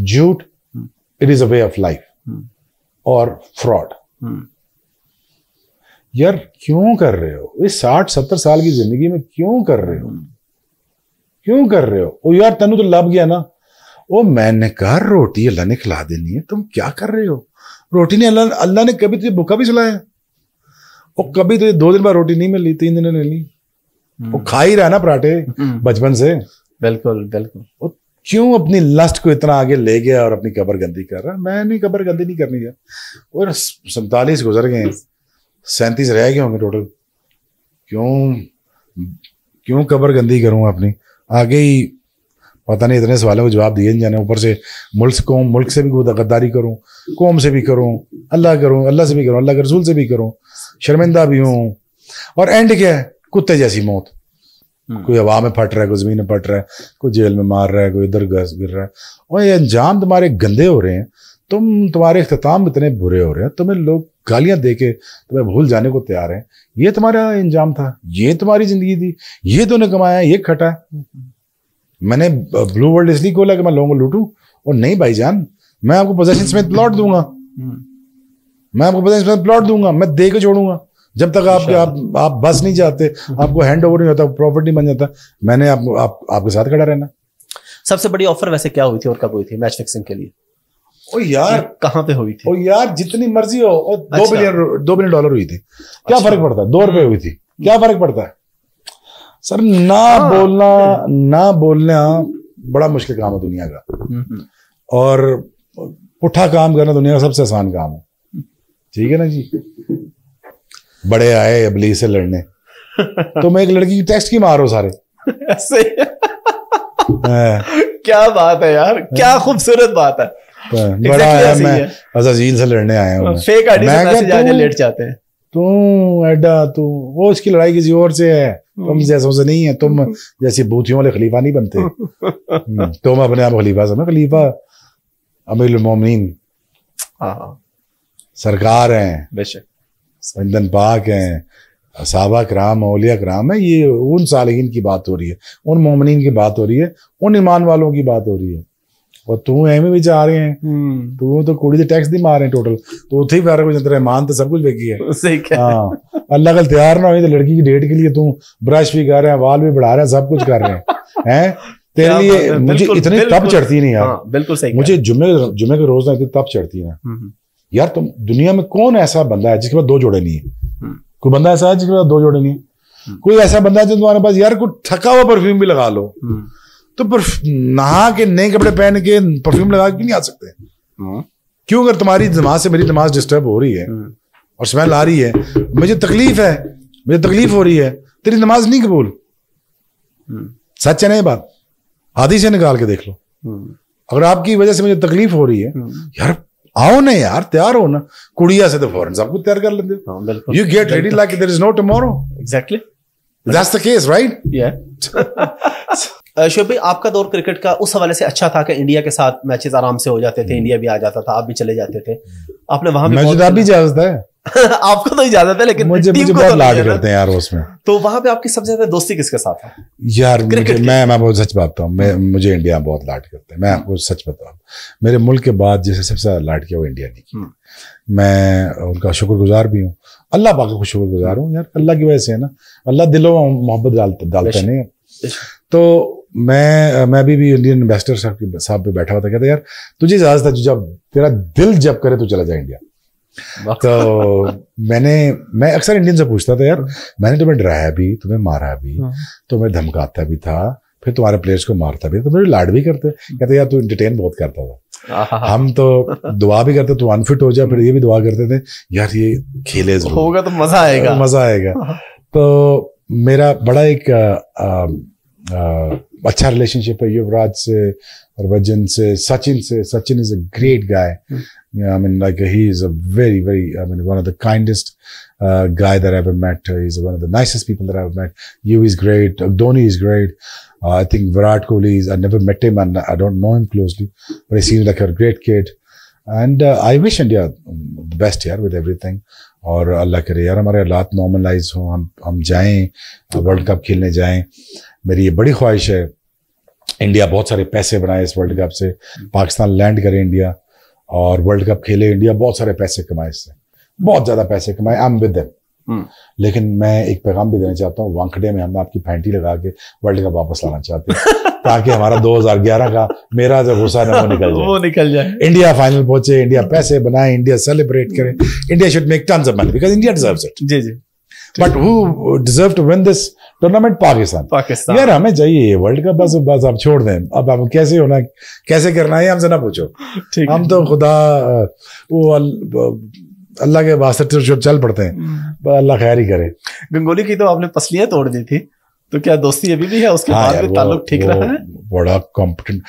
झूठ it is a way of life और फ्रॉड हम्म। यार क्यों कर रहे हो इस साठ सत्तर साल की जिंदगी में क्यों कर रहे हो हम्म। क्यों कर रहे हो ओ यार तेन तो लग गया ना ओ मैंने कहा रोटी अल्लाह ने खिला देनी है तुम क्या कर रहे हो रोटी ने अल्लाह अल्लाह ने कभी तुझे भूखा भी चलाया वो कभी तो दो दिन बाद रोटी नहीं मिली तीन दिन नहीं ली वो हम्म। खा ही रहा ना पराठे हम्म। बचपन से बिल्कुल बिल्कुल क्यों अपनी लस्ट को इतना आगे ले गया और अपनी कबर गंदी कर रहा मैं नहीं कबर गंदी नहीं करनी है और सैतालीस गुजर गए सैंतीस रह गए होंगे टोटल क्यों क्यों कबर गंदी करूँ अपनी आगे ही पता नहीं इतने सवालों को जवाब दिए जाने ऊपर से मुल्क को मुल्क से भी गद्दारी करूँ कौम से भी करूँ अल्लाह करूँ अल्लाह से भी करूँ अल्लाह के रसूल से भी करूँ शर्मिंदा भी हूं और एंड क्या है कुत्ते जैसी मौत हम्म। कोई हवा में फट रहा है कोई जमीन में फट रहा है कोई जेल में मार रहा है कोई इधर घर गिर रहा है और ये अंजाम तुम्हारे गंदे हो रहे हैं तुम तुम्हारे अख्ताम इतने बुरे हो रहे हैं तुम्हें लोग गालियां दे के तुम्हें भूल जाने को तैयार हैं ये तुम्हारा इंजाम था ये तुम्हारी जिंदगी थी ये तुमने कमाया ये खटा मैंने ब्लू वर्ल्ड इसलिए खोला कि मैं लोगों को लूटू और नहीं जान मैं आपको पोजेशन समेत लौट दूंगा हम्म। मैं आपको पता है प्लॉट दूंगा मैं दे के छोड़ूंगा जब तक आप अच्छा। आप आप बस नहीं जाते आपको हैंड ओवर नहीं होता प्रॉपर्टी बन जाता मैंने आप, आप आपके साथ खड़ा रहना सबसे बड़ी ऑफर वैसे क्या हुई थी और कब हुई थी मैच फिक्सिंग के लिए ओ यार कहाँ पे हुई थी ओ यार जितनी मर्जी हो और अच्छा। दो बिलियन दो बिलियन डॉलर हुई थी क्या अच्छा। फर्क पड़ता है दो रुपए हम्म। हुई थी क्या फर्क पड़ता है सर ना हाँ। बोलना ना बोलना बड़ा मुश्किल काम है दुनिया का हम्म, हम्म। और पुठा काम करना दुनिया का सबसे आसान काम है ठीक है ना जी बड़े आए अबली से लड़ने तो मैं एक लड़की की टेस्ट की मारो सारे ऐसे हाँ। क्या बात है यार क्या हाँ। खूबसूरत बात है हाँ, बड़ा आया मैं अजाजील से लड़ने आया हूँ फेक आईडी से मैसेज आने लेट जाते हैं तू एडा तू वो उसकी लड़ाई किसी और से है तुम हम्म। जैसों से नहीं है तुम जैसी बूथियों वाले खलीफा नहीं बनते तुम हम्म, तो अपने आप खलीफा समझ खलीफा अमीर मोमिन सरकार हैं बेशक पाक हैं साबा कराम मौलिया कराम है ये उन सालीन की बात हो रही है उन मोमिन की बात हो रही है उन ईमान वालों की बात हो रही है और तू एम भी जा रहे हैं हम्म। तू तो कुड़ी टैक्स नहीं मारे टोटल तो ਟੋਟਲ ਤੂੰ तो ਹੀ ਸਾਰਾ ਕੁਝ ਅੰਦਰ ਰਹਿਮਾਨ अल्लाह ਸਭ ਕੁਝ ਵੇਖੀ ਹੈ ਸਹੀ ਕਹ ਹਾਂ ਅੱਲਾ ਗਲ ਤਿਆਰ ਨਾ ब्रश भी कर रहे हैं वाल भी बढ़ा रहे हैं सब कुछ कर हैं है हैं तेरे लिए मुझे इतनी तप चढ़ती नहीं यार हाँ, बिल्कुल सही मुझे जुमे जुम्मे के रोज ना इतनी तप चढ़ती है ना हम्म, हम्म। यार तुम दुनिया में कौन ऐसा बंदा है जिसके पास दो जोड़े नहीं है हम्म। कोई बंदा ऐसा है जिसके पास दो जोड़े नहीं है हम्म। कोई ऐसा बंदा है जो तुम्हारे पास यार कोई थका हुआ परफ्यूम भी लगा लो हम्म। तो नहा के नए कपड़े पहन के परफ्यूम लगा के नहीं आ सकते हाँ। क्यों अगर तुम्हारी दिमाग से मेरी नमाज डिस्टर्ब हो रही है और स्मेल आ रही है मुझे तकलीफ है मुझे तकलीफ हो रही है तेरी नमाज नहीं कबूल सच है ना ये बात आधी से निकाल के देख लो अगर आपकी वजह से मुझे तकलीफ हो रही है यार आओ ना यार तैयार हो ना कुड़िया से तो फॉरन सब कुछ तैयार कर लेते हो you get ready like there is no tomorrow exactly that's the case right शोभ आपका दौर क्रिकेट का उस हवाले से अच्छा था कि इंडिया के साथ मैचेस आराम से हो जाते थे इंडिया hmm. भी आ जाता था आप भी चले जाते थे आपने वहां भी भी जाता है आपको तो इजाजत है लेकिन मुझे मुझे तो बहुत लाड करते हैं यार उसमें तो वहां पे आपकी सबसे ज्यादा दोस्ती किसके साथ है यार मुझे, मैं मैं बहुत सच बात हूँ मैं मुझे इंडिया बहुत लाड करते हैं मैं आपको सच बताऊँ मेरे मुल्क के बाद जिसे सबसे ज्यादा लाड किया वो इंडिया ने हम्म। मैं उनका शुक्रगुजार भी हूँ अल्लाह पाक का शुक्रगुजार हूँ यार अल्लाह की वजह से है ना अल्लाह दिलों में मोहब्बत डालते डालते नहीं तो मैं मैं भी, भी इंडियन एम्बेसडर साहब के साहब पे बैठा हुआ था कहता यार तुझे इजाजत है जब तेरा दिल जब करे तो चला जाए इंडिया तो मैंने मैं अक्सर इंडियन से पूछता था यार मैंने तुम्हें डराया भी तुम्हें मारा भी हाँ। तुम्हें तो धमकाता भी था फिर तुम्हारे प्लेयर्स को मारता भी तो मेरे लाड भी करते हाँ। कहते यार तू इंटरटेन बहुत करता था हम तो दुआ भी करते तू अनफिट हो जाए फिर ये भी दुआ करते थे यार ये खेले होगा तो मजा आएगा मजा आएगा हाँ। तो मेरा बड़ा एक आ, आ, आ, अच्छा रिलेशनशिप है युवराज से Harbhajan se, Sachin se. Sachin is a great guy. Mm. Yeah, I mean, like he is a very, very, I mean, one of the kindest uh, guy that I've ever met. He's one of the nicest people that I've met. You is great. Dhoni is great. Uh, I think Virat Kohli is, I never met him and I don't know him closely, but he seems like a great kid. And uh, I wish India the best here with everything. और अल्लाह करे यार हमारे हालात normalise हो हम हम जाएं world cup खेलने जाएं मेरी ये बड़ी ख्वाहिश है इंडिया बहुत सारे पैसे बनाए इस वर्ल्ड कप से पाकिस्तान लैंड करे इंडिया और वर्ल्ड कप खेले इंडिया बहुत सारे पैसे कमाए इससे बहुत ज्यादा पैसे कमाए आई एम विद देम लेकिन मैं एक पैगाम भी देना चाहता हूँ वांखड़े में हम आपकी फैंटी लगा के वर्ल्ड कप वापस लाना चाहते हैं ताकि हमारा 2011 का मेरा जो गुस्सा है वो निकल जाए वो निकल जाए इंडिया फाइनल पहुंचे इंडिया पैसे बनाए इंडिया सेलिब्रेट करें India should make terms of money because India deserves it जी जी but who deserve to win this tournament Pakistan Pakistan यार हमें चाहिए ये वर्ल्ड कप बस बस आप छोड़ दें अब आप कैसे होना कैसे करना है हमसे ना पूछो हम तो खुदा वो अल्लाह के बाद तो चल पड़ते हैं हम्म। अल्लाह खैर ही करे गंगोली की तो आपने पसलियां तोड़ दी थी तो क्या दोस्ती अभी भी है उसके हाँ बाद भी ताल्लुक ठीक रहा है बड़ा कॉम्पिटेंट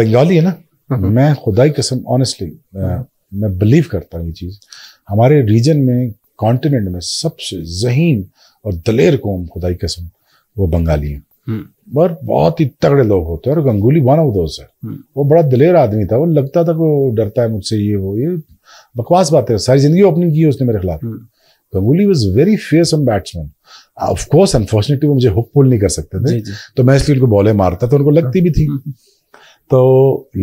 बंगाली है ना हम्म। मैं खुदाई कसम ऑनेस्टली मैं बिलीव करता हूँ ये चीज़ हमारे रीजन में कॉन्टिनेंट में सबसे जहीन और दलेर कौम खुदाई कसम वो बंगाली है और हम्म। बहुत ही तगड़े लोग होते हैं और गंगुली वन ऑफ दोस्त है वो बड़ा दलेर आदमी था वो लगता था वो डरता है मुझसे ये वो ये बकवास बात है सारी जिंदगी ओपनिंग की है उसने मेरे खिलाफ Ganguly was very fearsome batsman of course unfortunately वो मुझे हुक पुल नहीं कर सकते थे जी जी। तो मैं इसलिए उनको बॉले मारता था उनको लगती भी थी हम्म। तो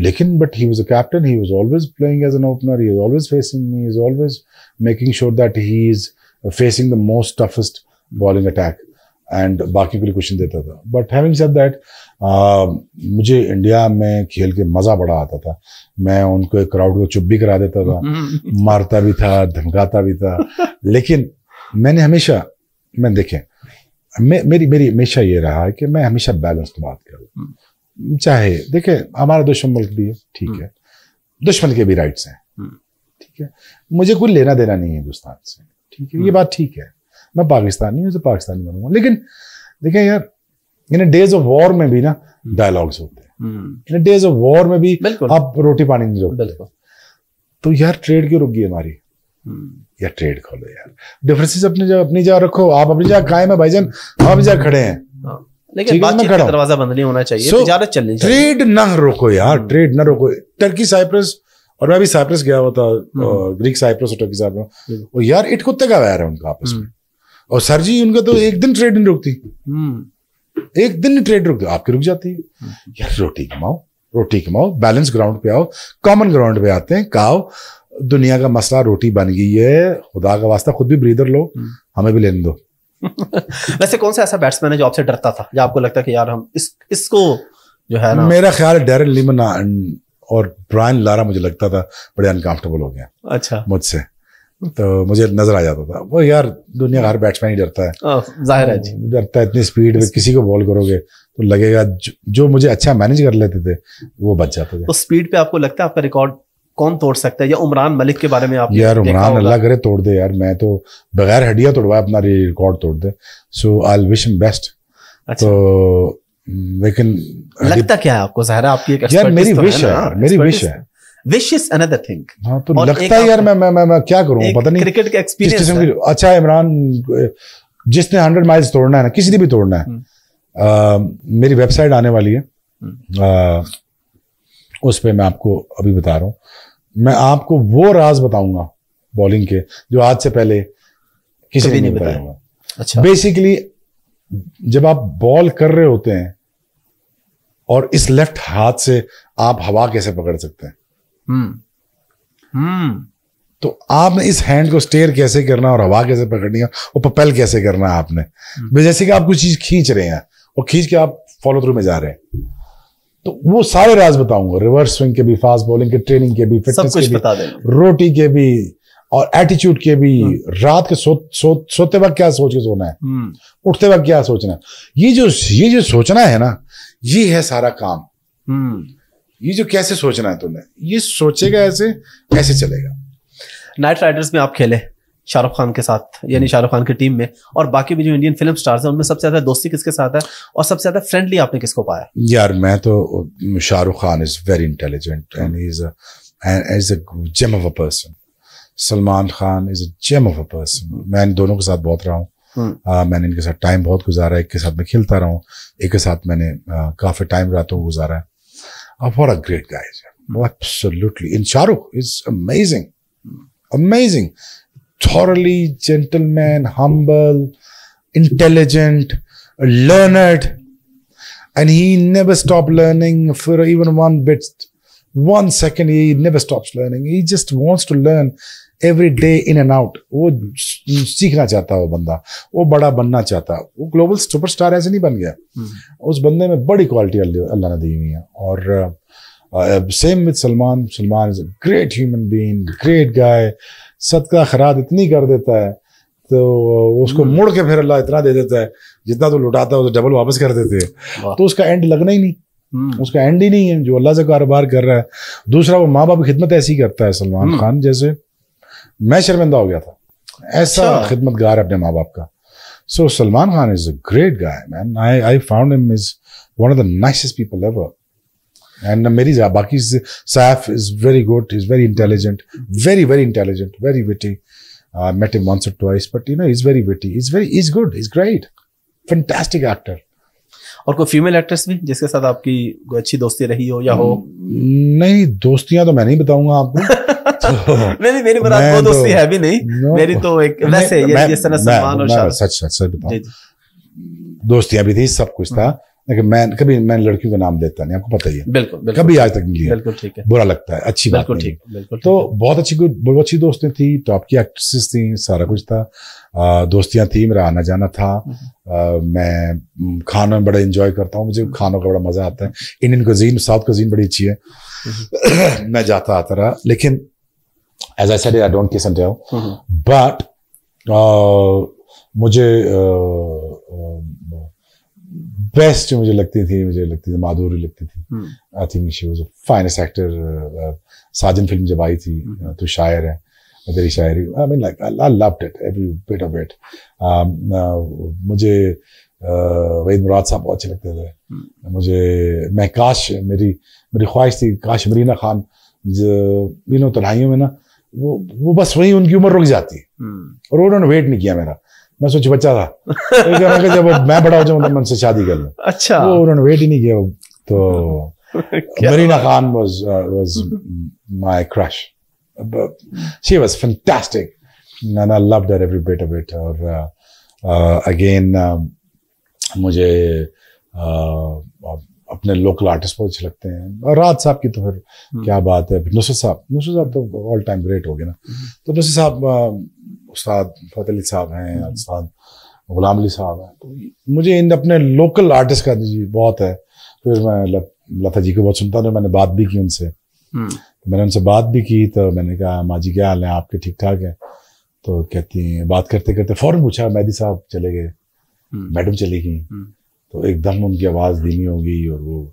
लेकिन but he was a captain he was always playing as an opener he is always facing me is always making sure that he is facing the most toughest bowling attack and बाकी के लिए question देता था but having said that मुझे India में खेल के मज़ा बड़ा आता था मैं उनको एक क्राउड को चुप भी करा देता था मारता भी था धमकाता भी था लेकिन मैंने हमेशा मैं देखें मे, मेरी मेरी हमेशा ये रहा है कि मैं हमेशा बैलेंस बात करूँ हम्म। चाहे देखें हमारा दुश्मन मुल्क भी है ठीक हम्म। है दुश्मन के भी राइट्स हैं हम्म। ठीक है मुझे कोई लेना देना नहीं है हिंदुस्तान से ठीक है ये बात ठीक है मैं पाकिस्तानी उसे तो पाकिस्तानी बनूंगा लेकिन देखें यार इन्हें डेज ऑफ वॉर में भी ना डायलॉग्स हम्म। होते हैं इन डेज ऑफ वॉर में भी आप रोटी पानी नहीं जोड़ते तो यार ट्रेड क्यों रुकी हमारी हम्म। या ट्रेड खोलो यार डिफरेंसेस अपने जगह अपनी जगह रखो आप अपनी जगह कायम है भाईजान हम अपनी जगह खड़े हैं हाँ। लेकिन दरवाजा बंद नहीं होना चाहिए so, चलनी ट्रेड ना रोको यार ट्रेड हम्म। ना रोको टर्की साइप्रस और मैं भी साइप्रस गया हुआ था ग्रीक साइप्रस और टर्की साइप्रस और यार इट कुत्ते का वैर है उनका आपस में और सर जी उनका तो एक दिन ट्रेड नहीं रुकती हम्म। एक दिन ट्रेड रुकती आपकी रुक जाती है यार रोटी कमाओ रोटी कमाओ बैलेंस ग्राउंड पे आओ कॉमन ग्राउंड पे आते हैं काओ दुनिया का मसला रोटी बन गई है खुदा का वास्ता खुद भी ब्रीदर लो हम्म। हमें भी लेने दो वैसे कौन सा ऐसा बैट्समैन है जो आपसे डरता था या आपको लगता है कि यार हम इस इसको जो है ना मेरा ख्याल डेरन लिमन और ब्रायन लारा मुझे लगता था बड़े अनकंफर्टेबल हो गया अच्छा मुझसे तो मुझे नजर आ जाता था वो यार दुनिया का हर बैट्समैन ही डरता है हाँ, जाहिर है जी डरता है इतनी स्पीड में किसी को बॉल करोगे तो लगेगा जो मुझे अच्छा मैनेज कर लेते थे वो बच जाते थे उस स्पीड पे आपको लगता है आपका रिकॉर्ड कौन तोड़ सकता है या उमरान मलिक के बारे में आप यार उमरान अल्लाह करे तोड़ दे यार मैं तो बगैर हड्डियां तोड़वा अपना रिकॉर्ड तोड़ दे so I wish him best अच्छा। तो लेकिन लगता क्या है आपको जहरा आपकी एक यार मेरी विश तो है मेरी विश है दिस इज अनदर थिंग तो लगता है यार मैं, मैं मैं मैं क्या करूं पता नहीं क्रिकेट का एक्सपीरियंस अच्छा इमरान जिसने हंड्रेड माइल्स तोड़ना है ना किसी ने भी तोड़ना है हम्म। आ, मेरी वेबसाइट आने वाली है हम्म। आ, उस पर मैं आपको अभी बता रहा हूँ मैं आपको वो राज बताऊंगा बॉलिंग के जो आज से पहले किसी ने नहीं बताया अच्छा बेसिकली जब आप बॉल कर रहे होते हैं और इस लेफ्ट हाथ से आप हवा कैसे पकड़ सकते हैं हम्म। हम्म। तो आपने इस हैंड को स्टेयर कैसे करना और हवा कैसे पकड़नी है और पपेल कैसे करना है आपने हम्म। जैसे कि आप कुछ चीज खींच रहे हैं और खींच के आप फॉलो थ्रू में जा रहे हैं तो वो सारे राज बताऊंगा रिवर्स स्विंग के भी फास्ट बॉलिंग के ट्रेनिंग के भी फिटनेस के भी रोटी के भी और एटीट्यूड के भी रात के सो, सो, सोते वक्त क्या सोच के सोना है उठते वक्त क्या सोचना है ये जो ये जो सोचना है ना ये है सारा काम ये जो कैसे सोचना है तुमने ये सोचेगा ऐसे कैसे चलेगा नाइट राइडर्स में आप खेले शाहरुख खान के साथ यानी शाहरुख खान की टीम में और बाकी भी जो इंडियन फिल्म स्टार्स हैं उनमें सबसे ज्यादा दोस्ती किसके साथ है और सबसे ज्यादा फ्रेंडली आपने किसको पाया यार मैं तो Shahrukh Khan is very intelligent and is as a gem of a person Salman Khan is a gem of a person मैं इन दोनों के साथ बहुत रहा हूँ Uh, मैंने इनके साथ टाइम बहुत गुजारा है एक के साथ मैं खेलता रहा हूँ एक के साथ मैंने uh, काफ़ी टाइम रातों को गुजारा है Oh, what a great guy. absolutely. in Charu is amazing. Amazing. Thoroughly gentleman, humble, intelligent, learned. And he never stopped learning for even one bit. One second, he never stops learning. He just wants to learn. Every day in and out वो सीखना चाहता है वो बंदा वो बड़ा बनना चाहता है वो ग्लोबल सुपर स्टार ऐसे नहीं बन गया हम्म। उस बंदे में बड़ी क्वालिटी अल्लाह ने दी हुई है और same with Salman Salman is great human being great guy सदका खराद इतनी कर देता है तो उसको हम्म। मुड़ के फिर अल्लाह इतना दे देता है जितना तो लुटाता है उसे डबल वापस कर देते हैं तो उसका एंड लगना ही नहीं हम्म। उसका एंड ही नहीं है जो अल्लाह से कारोबार कर रहा है दूसरा वो माँ बाप की खिदमत ऐसी करता है सलमान खान जैसे मैं शर्मिंदा हो गया था ऐसा अच्छा। खिदमत गार अपने माँ बाप का so Salman Khan is a great guy man I I found him is one of the nicest people ever and मेरी बाकी Saif is very good is very intelligent very very intelligent very witty met met him twice but you know is very witty is very is good is good. He's actor और कोई female actress भी जिसके साथ आपकी अच्छी दोस्ती रही हो या हो hmm, नहीं दोस्तियां तो मैं नहीं बताऊंगा आपको मेरी मेरी मुराद वो दोस्ती है भी नहीं मेरी तो एक वैसे जिस तरह सम्मान और सच सच सच बताओ दोस्तियां भी थी सब कुछ था हम्म। लेकिन मैं कभी मैं लड़कियों का नाम लेता नहीं आपको पता ही है बिल्कुल, कभी आज तक नहीं लिया बिल्कुल ठीक है बुरा लगता है अच्छी बात ठीक तो बहुत अच्छी बहुत अच्छी दोस्तें थी टॉप की एक्ट्रेसेस थी सारा कुछ था दोस्तियां थी मेरा आना जाना था हम्म। आ, मैं हम्म, खाना में बड़ा इंजॉय करता हूँ मुझे खानों का बड़ा मजा आता है इंडियन कजीन साउथ कजीन बड़ी अच्छी है मैं जाता आता रहा लेकिन as I said I don't kiss and tell but मुझे बेस्ट uh, uh, मुझे लगती थी मुझे लगती थी माधुरी लगती थी I think she was finest actor Saajan फिल्म जब आई थी hmm. Uh, तो शायर है मेरी शायरी I mean like I loved it every bit of it मुझे uh, वहीद मुराद साहब बहुत अच्छे लगते थे hmm. मुझे मैं काश मेरी मेरी ख्वाहिश थी काश मरीना खान जो इन तलाइयों में ना वो वो बस वही उनकी उम्र रुक जाती है हम्म। और उन्होंने वेट नहीं किया मेरा मैं सोच बच्चा था तो जब मैं बड़ा हो जाऊँ मतलब से शादी कर लू अच्छा वो उन्होंने वेट ही नहीं किया तो Marina Khan was was my crush she was fantastic loved her every bit और अगेन uh, uh, um, मुझे uh, अपने लोकल आर्टिस्ट बहुत अच्छे लगते हैं और राज साहब की तो फिर हम्म। क्या बात है नुसर साहब नुसर साहब तो ऑल टाइम ग्रेट हो गए ना हम्म। तो नुसर साहब उस्ताद फतेह अली साहब हैं हम्म। उस्ताद गुलाम अली साहब हैं तो मुझे इन अपने लोकल आर्टिस्ट का जी बहुत है फिर मैं लता जी को बहुत सुनता था तो मैंने बात भी की उनसे तो मैंने उनसे बात भी की तो मैंने कहा माँ जी क्या हाल है आपके ठीक ठाक है तो कहती हैं बात करते करते फौरन पूछा मैदी साहब चले गए मैडम चली गई तो एकदम उनकी आवाज़ धीमी हो गई और वो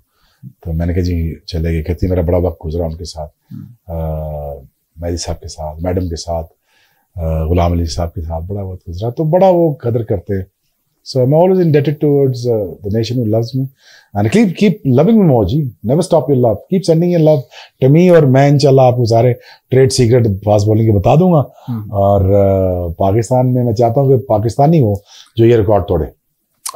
तो मैंने कहा जी चले गए कहती मेरा बड़ा वक्त गुजरा उनके साथ हम्म। मैदी साहब के साथ मैडम के साथ गुलाम अली साहब के साथ बड़ा वक्त गुजरा तो बड़ा वो कदर करते हैं So I'm always indebted towards uh, the nation who loves me. And keep keep loving me, ji Never stop your love. Keep sending your love to me और मैं इंशाल्लाह आपको सारे ट्रेड सीक्रेट फास्ट बॉलिंग के बता दूंगा हम्म। और uh, Pakistan में मैं चाहता हूँ कि पाकिस्तानी हो जो ये रिकॉर्ड तोड़े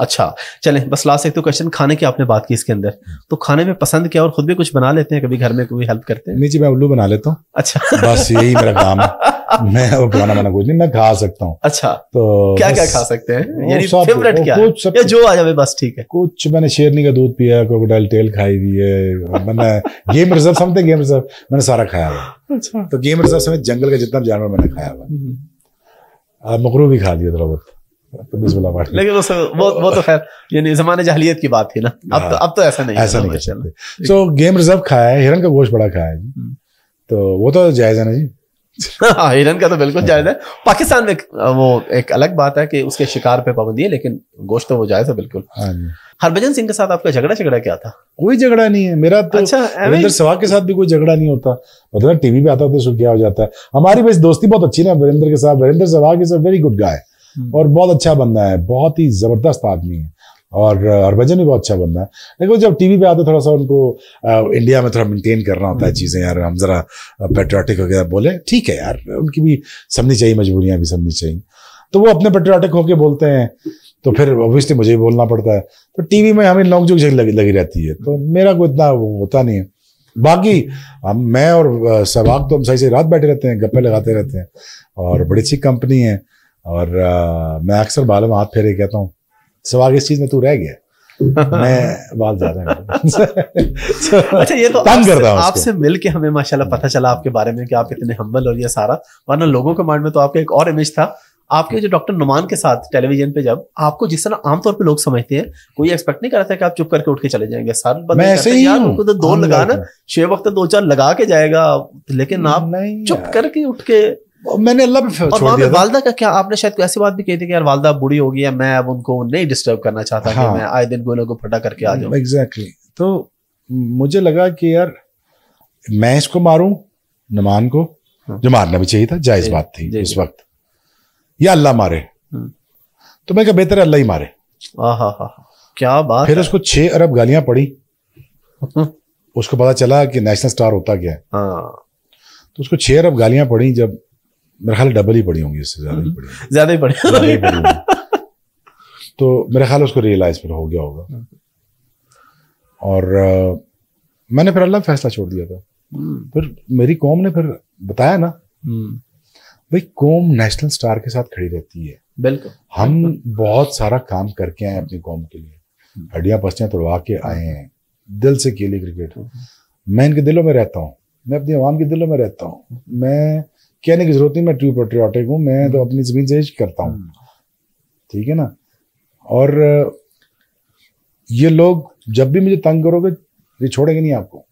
अच्छा चलें बस लास्ट एक तो क्वेश्चन खाने की आपने बात की इसके अंदर तो खाने में पसंद क्या और खुद भी कुछ बना लेते हैं कभी घर में कोई हेल्प करते हैं नहीं जी मैं उल्लू बना लेता हूँ अच्छा बस यही मेरा काम है मैं वो बनाना बना कुछ नहीं मैं खा सकता हूँ अच्छा तो क्या क्या खा सकते हैं यानी फेवरेट क्या कुछ सब जो आ जाए बस ठीक है कुछ मैंने शेरनी का दूध पिया है क्रोकोडाइल तेल खाई हुई है मैंने गेम रिजर्व समझते गेम रिजर्व मैंने सारा खाया हुआ अच्छा तो गेम रिजर्व समेत जंगल का जितना जानवर मैंने खाया हुआ हम्म। मकरू भी खा लिया थोड़ा बहुत तो लेकिन वो वो तो खैर यानी जमाने जहलियत की बात थी ना अब तो हाँ। अब तो ऐसा नहीं ऐसा नहीं सकते सो गेम रिजर्व खाया है हिरन का गोश्त बड़ा खाया है जी हम्म। तो वो तो जायज है ना जी हाँ, हिरन का तो बिल्कुल जायज है पाकिस्तान में वो एक अलग बात है कि उसके शिकार पे पाबंदी है लेकिन गोश्त तो वो जायज है बिल्कुल हाँ हरभजन सिंह के साथ आपका झगड़ा झगड़ा क्या था कोई झगड़ा नहीं है मेरा तो अच्छा, रविंदर सहवाग के साथ भी कोई झगड़ा नहीं होता मतलब टीवी पे आता तो सुखिया हो जाता है हमारी बस दोस्ती बहुत अच्छी ना वरिंदर के साथ Virender Sehwag is a very good guy और बहुत अच्छा बंदा है बहुत ही जबरदस्त आदमी है और हरभजन भी बहुत अच्छा बंदा है लेकिन जब टीवी पे आते थोड़ा सा उनको इंडिया में थोड़ा मेंटेन करना होता है हम्म। चीज़ें यार हम जरा पेट्रियाटिक वगैरह बोले ठीक है यार उनकी भी समझनी चाहिए मजबूरियां भी समझनी चाहिए तो वो अपने पेट्रियाटिक होके बोलते हैं तो फिर ऑब्वियसली मुझे भी बोलना पड़ता है तो टीवी में हमें लॉन्ग झोंक लगी लगी रहती है तो मेरा कोई इतना होता नहीं है बाकी हम मैं और सहवाग तो हम सही से रात बैठे रहते हैं गप्पे लगाते रहते हैं और बड़ी अच्छी कंपनी है और आ, मैं अक्सर बालों में हाथ फेरे कहता हूँ सवाल इस चीज में तू रह गया मैं बाल जा रहा हूँ अच्छा ये तो तंग कर रहा हूँ आपसे मिल के हमें माशाल्लाह पता चला आपके बारे में कि आप इतने हम्बल और ये सारा वरना लोगों के माइंड में तो आपका एक और इमेज था आपके जो डॉक्टर नुमान के साथ टेलीविजन पे जब आपको जिस तरह आमतौर पे लोग समझते हैं कोई एक्सपेक्ट नहीं कर रहा था कि आप चुप करके उठ के चले जाएंगे सर मैं ऐसे ही यार उनको तो दो लगाना छह वक्त तो दो चार लगा के जाएगा लेकिन आप चुप करके उठ के मैंने अल्लाह पे छोड़ और दिया वालदा का क्या आपने शायद ऐसी बात भी कही थी कि यार वालदा बुरी हो गई है मैं अब उनको नहीं डिस्टर्ब करना चाहता हाँ, कि मैं आए दिन गोलों को फटा करके आ जाऊं एग्जैक्टली तो मुझे लगा कि यार मैं इसको मारूं नमान को हाँ। जो मारना भी चाहिए था जायज बात थी इस वक्त या अल्लाह मारे हम्म। तो मैं क्या बेहतर अल्लाह ही मारे क्या बात फिर उसको छह अरब गालियां पड़ी हम्म। उसको पता चला कि नेशनल स्टार होता क्या है हाँ। तो उसको छह अरब गालियां पड़ी जब मेरे ख्याल डबल ही पड़ी होंगी इससे हम्म। ज्यादा ही पड़ी ज्यादा ही पड़ी, ज्यादा ही पड़ी तो मेरे ख्याल उसको रियलाइज फिर हो गया होगा हम्म। और आ, मैंने फिर अल्लाह फैसला छोड़ दिया था हम्म। फिर मेरी कौम ने फिर बताया ना भाई कौम नेशनल स्टार के साथ खड़ी रहती है बिल्कुल हम बहुत सारा काम करके आए अपनी कौम के लिए हड्डियां पस्तियां तोड़वा के आए हैं दिल से खेली क्रिकेट मैं इनके दिलों में रहता हूँ मैं अपनी आवाम के दिलों में रहता हूँ मैं कहने की जरूरत नहीं मैं ट्रू पेट्रियाटिक हूँ मैं तो हम्म। अपनी ज़मीन से करता हूँ हम्म। ठीक है ना और ये लोग जब भी मुझे तंग करोगे ये छोड़ेंगे नहीं आपको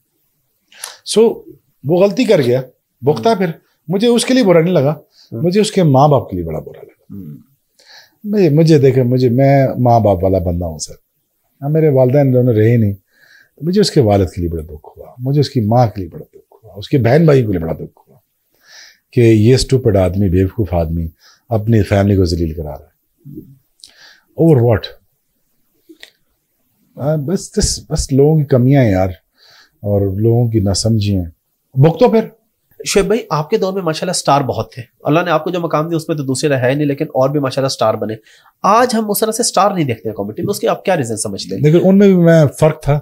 सो so, वो गलती कर गया भुगता हम्म। फिर मुझे उसके लिए बुरा नहीं लगा मुझे उसके माँ बाप के लिए बड़ा बुरा लगा मुझे मुझे देखे मुझे मैं माँ बाप वाला बंदा हूँ सर ना हाँ, मेरे वालदे दोनों रहे नहीं तो मुझे उसके वालद के लिए बड़ा दुख हुआ मुझे उसकी माँ के लिए बड़ा दुख हुआ उसके बहन भाई के लिए बड़ा दुख हुआ कि ये स्टूपड आदमी बेवकूफ़ आदमी अपनी फैमिली को जलील करा रहा है ओवर वॉट बस दिस बस लोगों की कमियां यार और लोगों की ना समझिए बुक तो फिर शुएब भाई आपके दौर में माशाल्लाह स्टार बहुत थे अल्लाह ने आपको जो मकाम दिया उसमें तो दूसरे रहा है नहीं लेकिन और भी माशाल्लाह स्टार बने आज हम उस तरह से स्टार नहीं देखते हैं कॉमेडी में उसके आप क्या रीजन समझते हैं लेकिन उनमें भी मैं फ़र्क था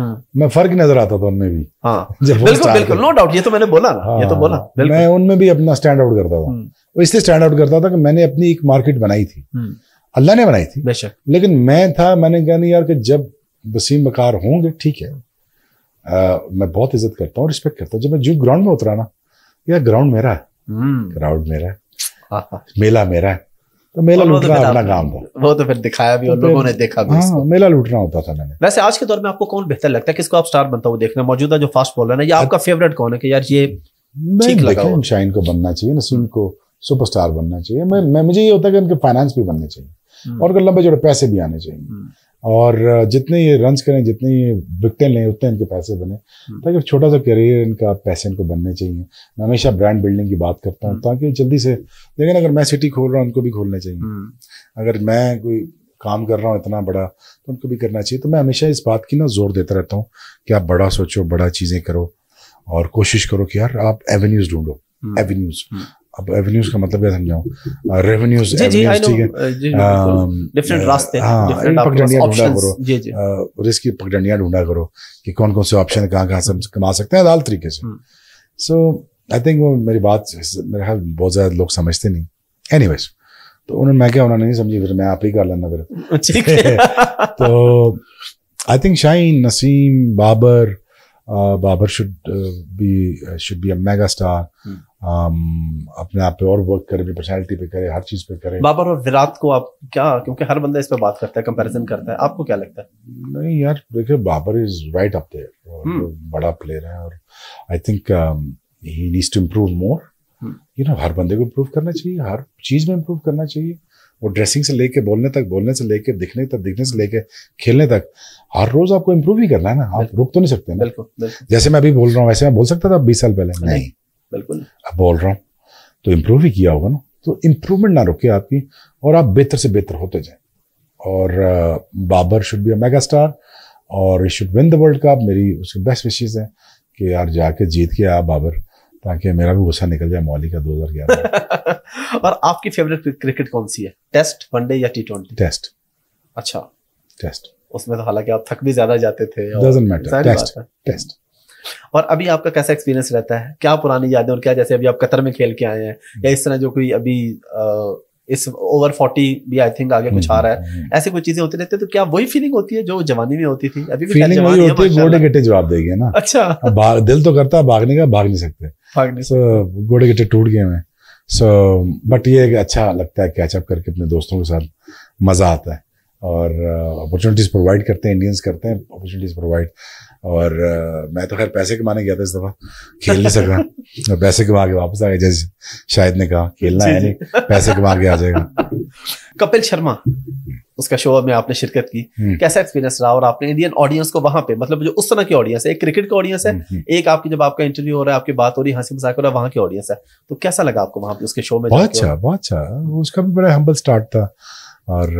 हाँ। मैं फर्क नजर आता था उनमें भी हाँ बिल्कुल बिल्कुल नो डाउट ये तो मैंने बोला ना हाँ, ये तो बोला हाँ, मैं उनमें भी अपना स्टैंड आउट करता था और हम्म। इसलिए स्टैंड आउट करता था कि मैंने अपनी एक मार्केट बनाई थी हम्म। अल्लाह ने बनाई थी बेशक लेकिन मैं था मैंने कहा नहीं यार कि जब वसीम बकार होंगे ठीक है आ, मैं बहुत इज्जत करता हूँ रिस्पेक्ट करता हूँ जब मैं जो ग्राउंड में उतरा ना यार ग्राउंड मेरा है ग्राउंड हम्म। मेरा है मेला मेरा है तो मेला तो लूट रहा अपना काम था वो तो फिर दिखाया भी तो और लोगों ने देखा भी हाँ, मेला लूटना होता था मैंने वैसे आज के दौर में आपको कौन बेहतर लगता है किसको आप स्टार बनता हुआ देखना मौजूदा जो फास्ट बॉलर है या आपका फेवरेट कौन है कि यार ये शाइन को बनना चाहिए नसीम हम्म। को सुपरस्टार बनना चाहिए मैं मुझे ये होता है कि उनके फाइनेंस भी बनने चाहिए हम्म। और उनके लंबे जोड़े पैसे भी आने चाहिए हम्म। और जितने ये रन करें जितने ये विकटें लें उतने इनके पैसे बने हम्म। ताकि तो छोटा सा करियर इनका पैसे इनको बनने चाहिए मैं हमेशा ब्रांड बिल्डिंग की बात करता हूँ हम्म। ताकि जल्दी से लेकिन अगर मैं सिटी खोल रहा हूँ उनको भी खोलने चाहिए हम्म। अगर मैं कोई काम कर रहा हूँ इतना बड़ा तो उनको भी करना चाहिए तो मैं हमेशा इस बात की ना जोर देता रहता हूँ कि आप बड़ा सोचो बड़ा चीज़ें करो और कोशिश करो कि यार आप एवेन्यूज़ ढूंढो एवेन्यूज़ अब रेवेन्यूज का मतलब क्या समझाऊं revenues uh, uh, different um, uh, रास्ते हाँ, रिस्क की पगडंडियां ढूंढा करो कि कौन कौन से ऑप्शन कहाँ कहाँ से कमा सकते हैं लाल तरीके से सो आई थिंक वो मेरी बात मेरे ख्याल बहुत ज़्यादा लोग समझते नहीं एनी तो उन्होंने मैं क्या उन्होंने नहीं समझी फिर मैं आप ही कर लेना फिर तो I think Shaheen Naseem Babar Babar should be should be a mega star अपने आप पे और वर्क करे अपनी पर्सनैलिटी पे करे हर चीज पे करे बाबर और विराट को आप क्या क्योंकि हर बंदा इस पे बात करता है कंपैरिजन करता है आपको क्या लगता है नहीं यार देखिए Babar is right up there बड़ा प्लेयर है और I think he needs to improve more you know हर बंदे को इम्प्रूव करना चाहिए हर चीज में इम्प्रूव करना चाहिए वो ड्रेसिंग से लेके बोलने तक बोलने से लेके दिखने तक दिखने से लेके खेलने तक हर रोज आपको इम्प्रूव ही करना है ना आप रुक तो नहीं सकते ना बिल्कुल जैसे मैं अभी बोल रहा हूँ वैसे मैं बोल सकता था बीस साल पहले नहीं बिल्कुल अब बोल रहा हूँ तो इम्प्रूव ही किया होगा ना तो इम्प्रूवमेंट ना रुके आपकी और आप बेहतर से बेहतर होते जाए और Babar should be a mega star और should win the world cup मेरी उसकी बेस्ट विशेज़ है कि यार जाके जीत के आप बाबर ताकि मेरा भी गुस्सा निकल जाए मौली का दो हजार ग्यारह और आपकी फेवरेट क्रिकेट कौन सी है टेस्ट वनडे या टी ट्वेंटी टेस्ट अच्छा टेस्ट उसमें तो हालांकि आप थक भी ज्यादा जाते थे टेस्ट और अभी आपका कैसा एक्सपीरियंस रहता है क्या पुरानी यादें और क्या जैसे अभी आप कतर में खेल के आए हैं या इस तरह जो कोई अभी आ, इस ओवर फोर्टी भी आई थिंक आगे कुछ आ रहा है हम्म, हम्म, हम्म। ऐसी कुछ चीजें होती रहती है तो क्या वही फीलिंग होती है जो जवानी में होती थी अभी भी फीलिंग वही होती है गोडे गट्टे जवाब देगी ना अच्छा दिल तो करता है भागने का भाग नहीं सकते भाग नहीं सकते गोडे गट्टे टूट गए हमें सो बट ये अच्छा लगता है कैचअप करके अपने दोस्तों के साथ मज़ा आता है और अपॉर्चुनिटीज़ uh, प्रोवाइड करते हैं इंडियंस करते हैं अपॉर्चुनिटीज़ प्रोवाइड और मैं तो खैर पैसे कमाने गया था इस दफा खेल नहीं सका पैसे कमा के वापस आ गए जैसे शायद ने कहा खेलना है नहीं पैसे कमा के आ जाएगा कपिल शर्मा उसका शो में आपने शिरकत की हम्म। कैसा एक्सपीरियंस रहा और आपने इंडियन ऑडियंस को वहां पे मतलब जो उस तरह की ऑडियंस है एक क्रिकेट का ऑडियंस है हम्म, हम्म। एक आपकी जब आपका इंटरव्यू हो रहा है आपकी बात हो रही है हंसी मजाक हो रहा है वहां की ऑडियंस है तो कैसा लगा आपको वहां पे उसके शो में बहुत अच्छा बहुत अच्छा उसका भी बड़ा हम्बल स्टार्ट था और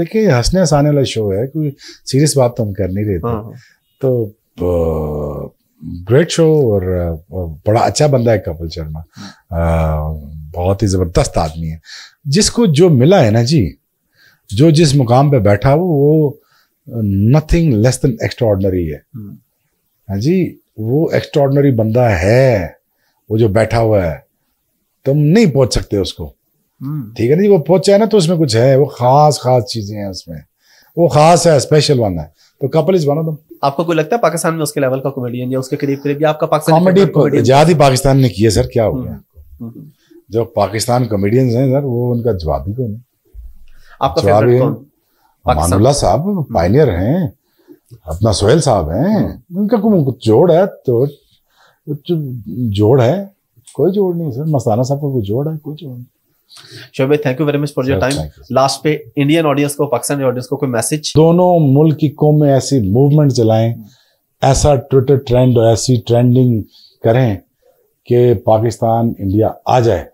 देखिए हंसने हंसाने वाला शो है कोई सीरियस बात तो हम कर नहीं रहे थे हाँ, हाँ। तो ग्रेट शो और बड़ा अच्छा बंदा है कपिल शर्मा बहुत ही ज़बरदस्त आदमी है जिसको जो मिला है ना जी जो जिस मुकाम पे बैठा वो वो नथिंग लेस देन एक्स्ट्रॉर्डनरी है हम्म। हाँ जी वो एक्स्ट्रॉर्डनरी बंदा है वो जो बैठा हुआ है तुम नहीं पहुंच सकते उसको हम्म। ठीक है ना जी वो पहुंचा है ना तो उसमें कुछ है वो खास खास चीज़ें हैं उसमें वो खास है स्पेशल वन है तो couple is one of them आपको कोई लगता है पाकिस्तान में उसके लेवल का कॉमेडियन या उसके करीब करीब आपका पाकिस्तान कॉमेडी ज्यादा पाकिस्तान ने किया सर क्या हो गया हम्म, हम्म, हम्म। जो पाकिस्तान कॉमेडियंस हैं सर वो उनका जवाब ही कोई नहीं आपका जवाब कौन मानुल्ला साहब पाइनियर हैं अपना सोहेल साहब हैं उनका जोड़ है तो जोड़ है कोई जोड़ नहीं सर मस्ताना साहब का कोई जोड़ है कोई जोड़ नहीं Shoaib thank you very much for your time last पे इंडियन ऑडियंस को पाकिस्तानी ऑडियंस को कोई मैसेज दोनों मुल्क की कौम में ऐसी मूवमेंट चलाएं ऐसा ट्विटर ट्रेंड और ऐसी ट्रेंडिंग करें कि पाकिस्तान इंडिया आ जाए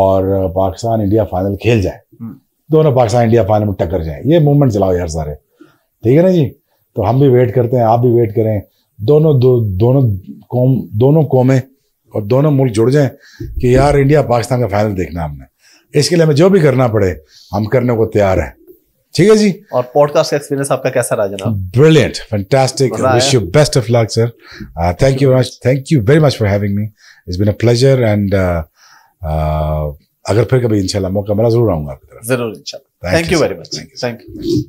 और पाकिस्तान इंडिया फाइनल खेल जाए हम्म। दोनों पाकिस्तान इंडिया फाइनल में टक्कर जाए ये मूवमेंट चलाओ यार सारे ठीक है ना जी तो हम भी वेट करते हैं आप भी वेट करें दोनों दो, दोनों कौम दोनों कौमें और दोनों मुल्क जुड़ जाएं कि यार इंडिया पाकिस्तान का फाइनल देखना हमने इसके लिए हमें जो भी करना पड़े हम करने को तैयार हैं ठीक है जी और पॉडकास्ट एक्सपीरियंस आपका कैसा रहा जनाब brilliant fantastic wish you best of luck sir thank you very much thank you very much for having me it's been a pleasure and अगर फिर कभी इंशाल्लाह मौका मिला जरूर आऊंगा आपकी तरफ जरूर इंशाल्लाह thank you very much thank you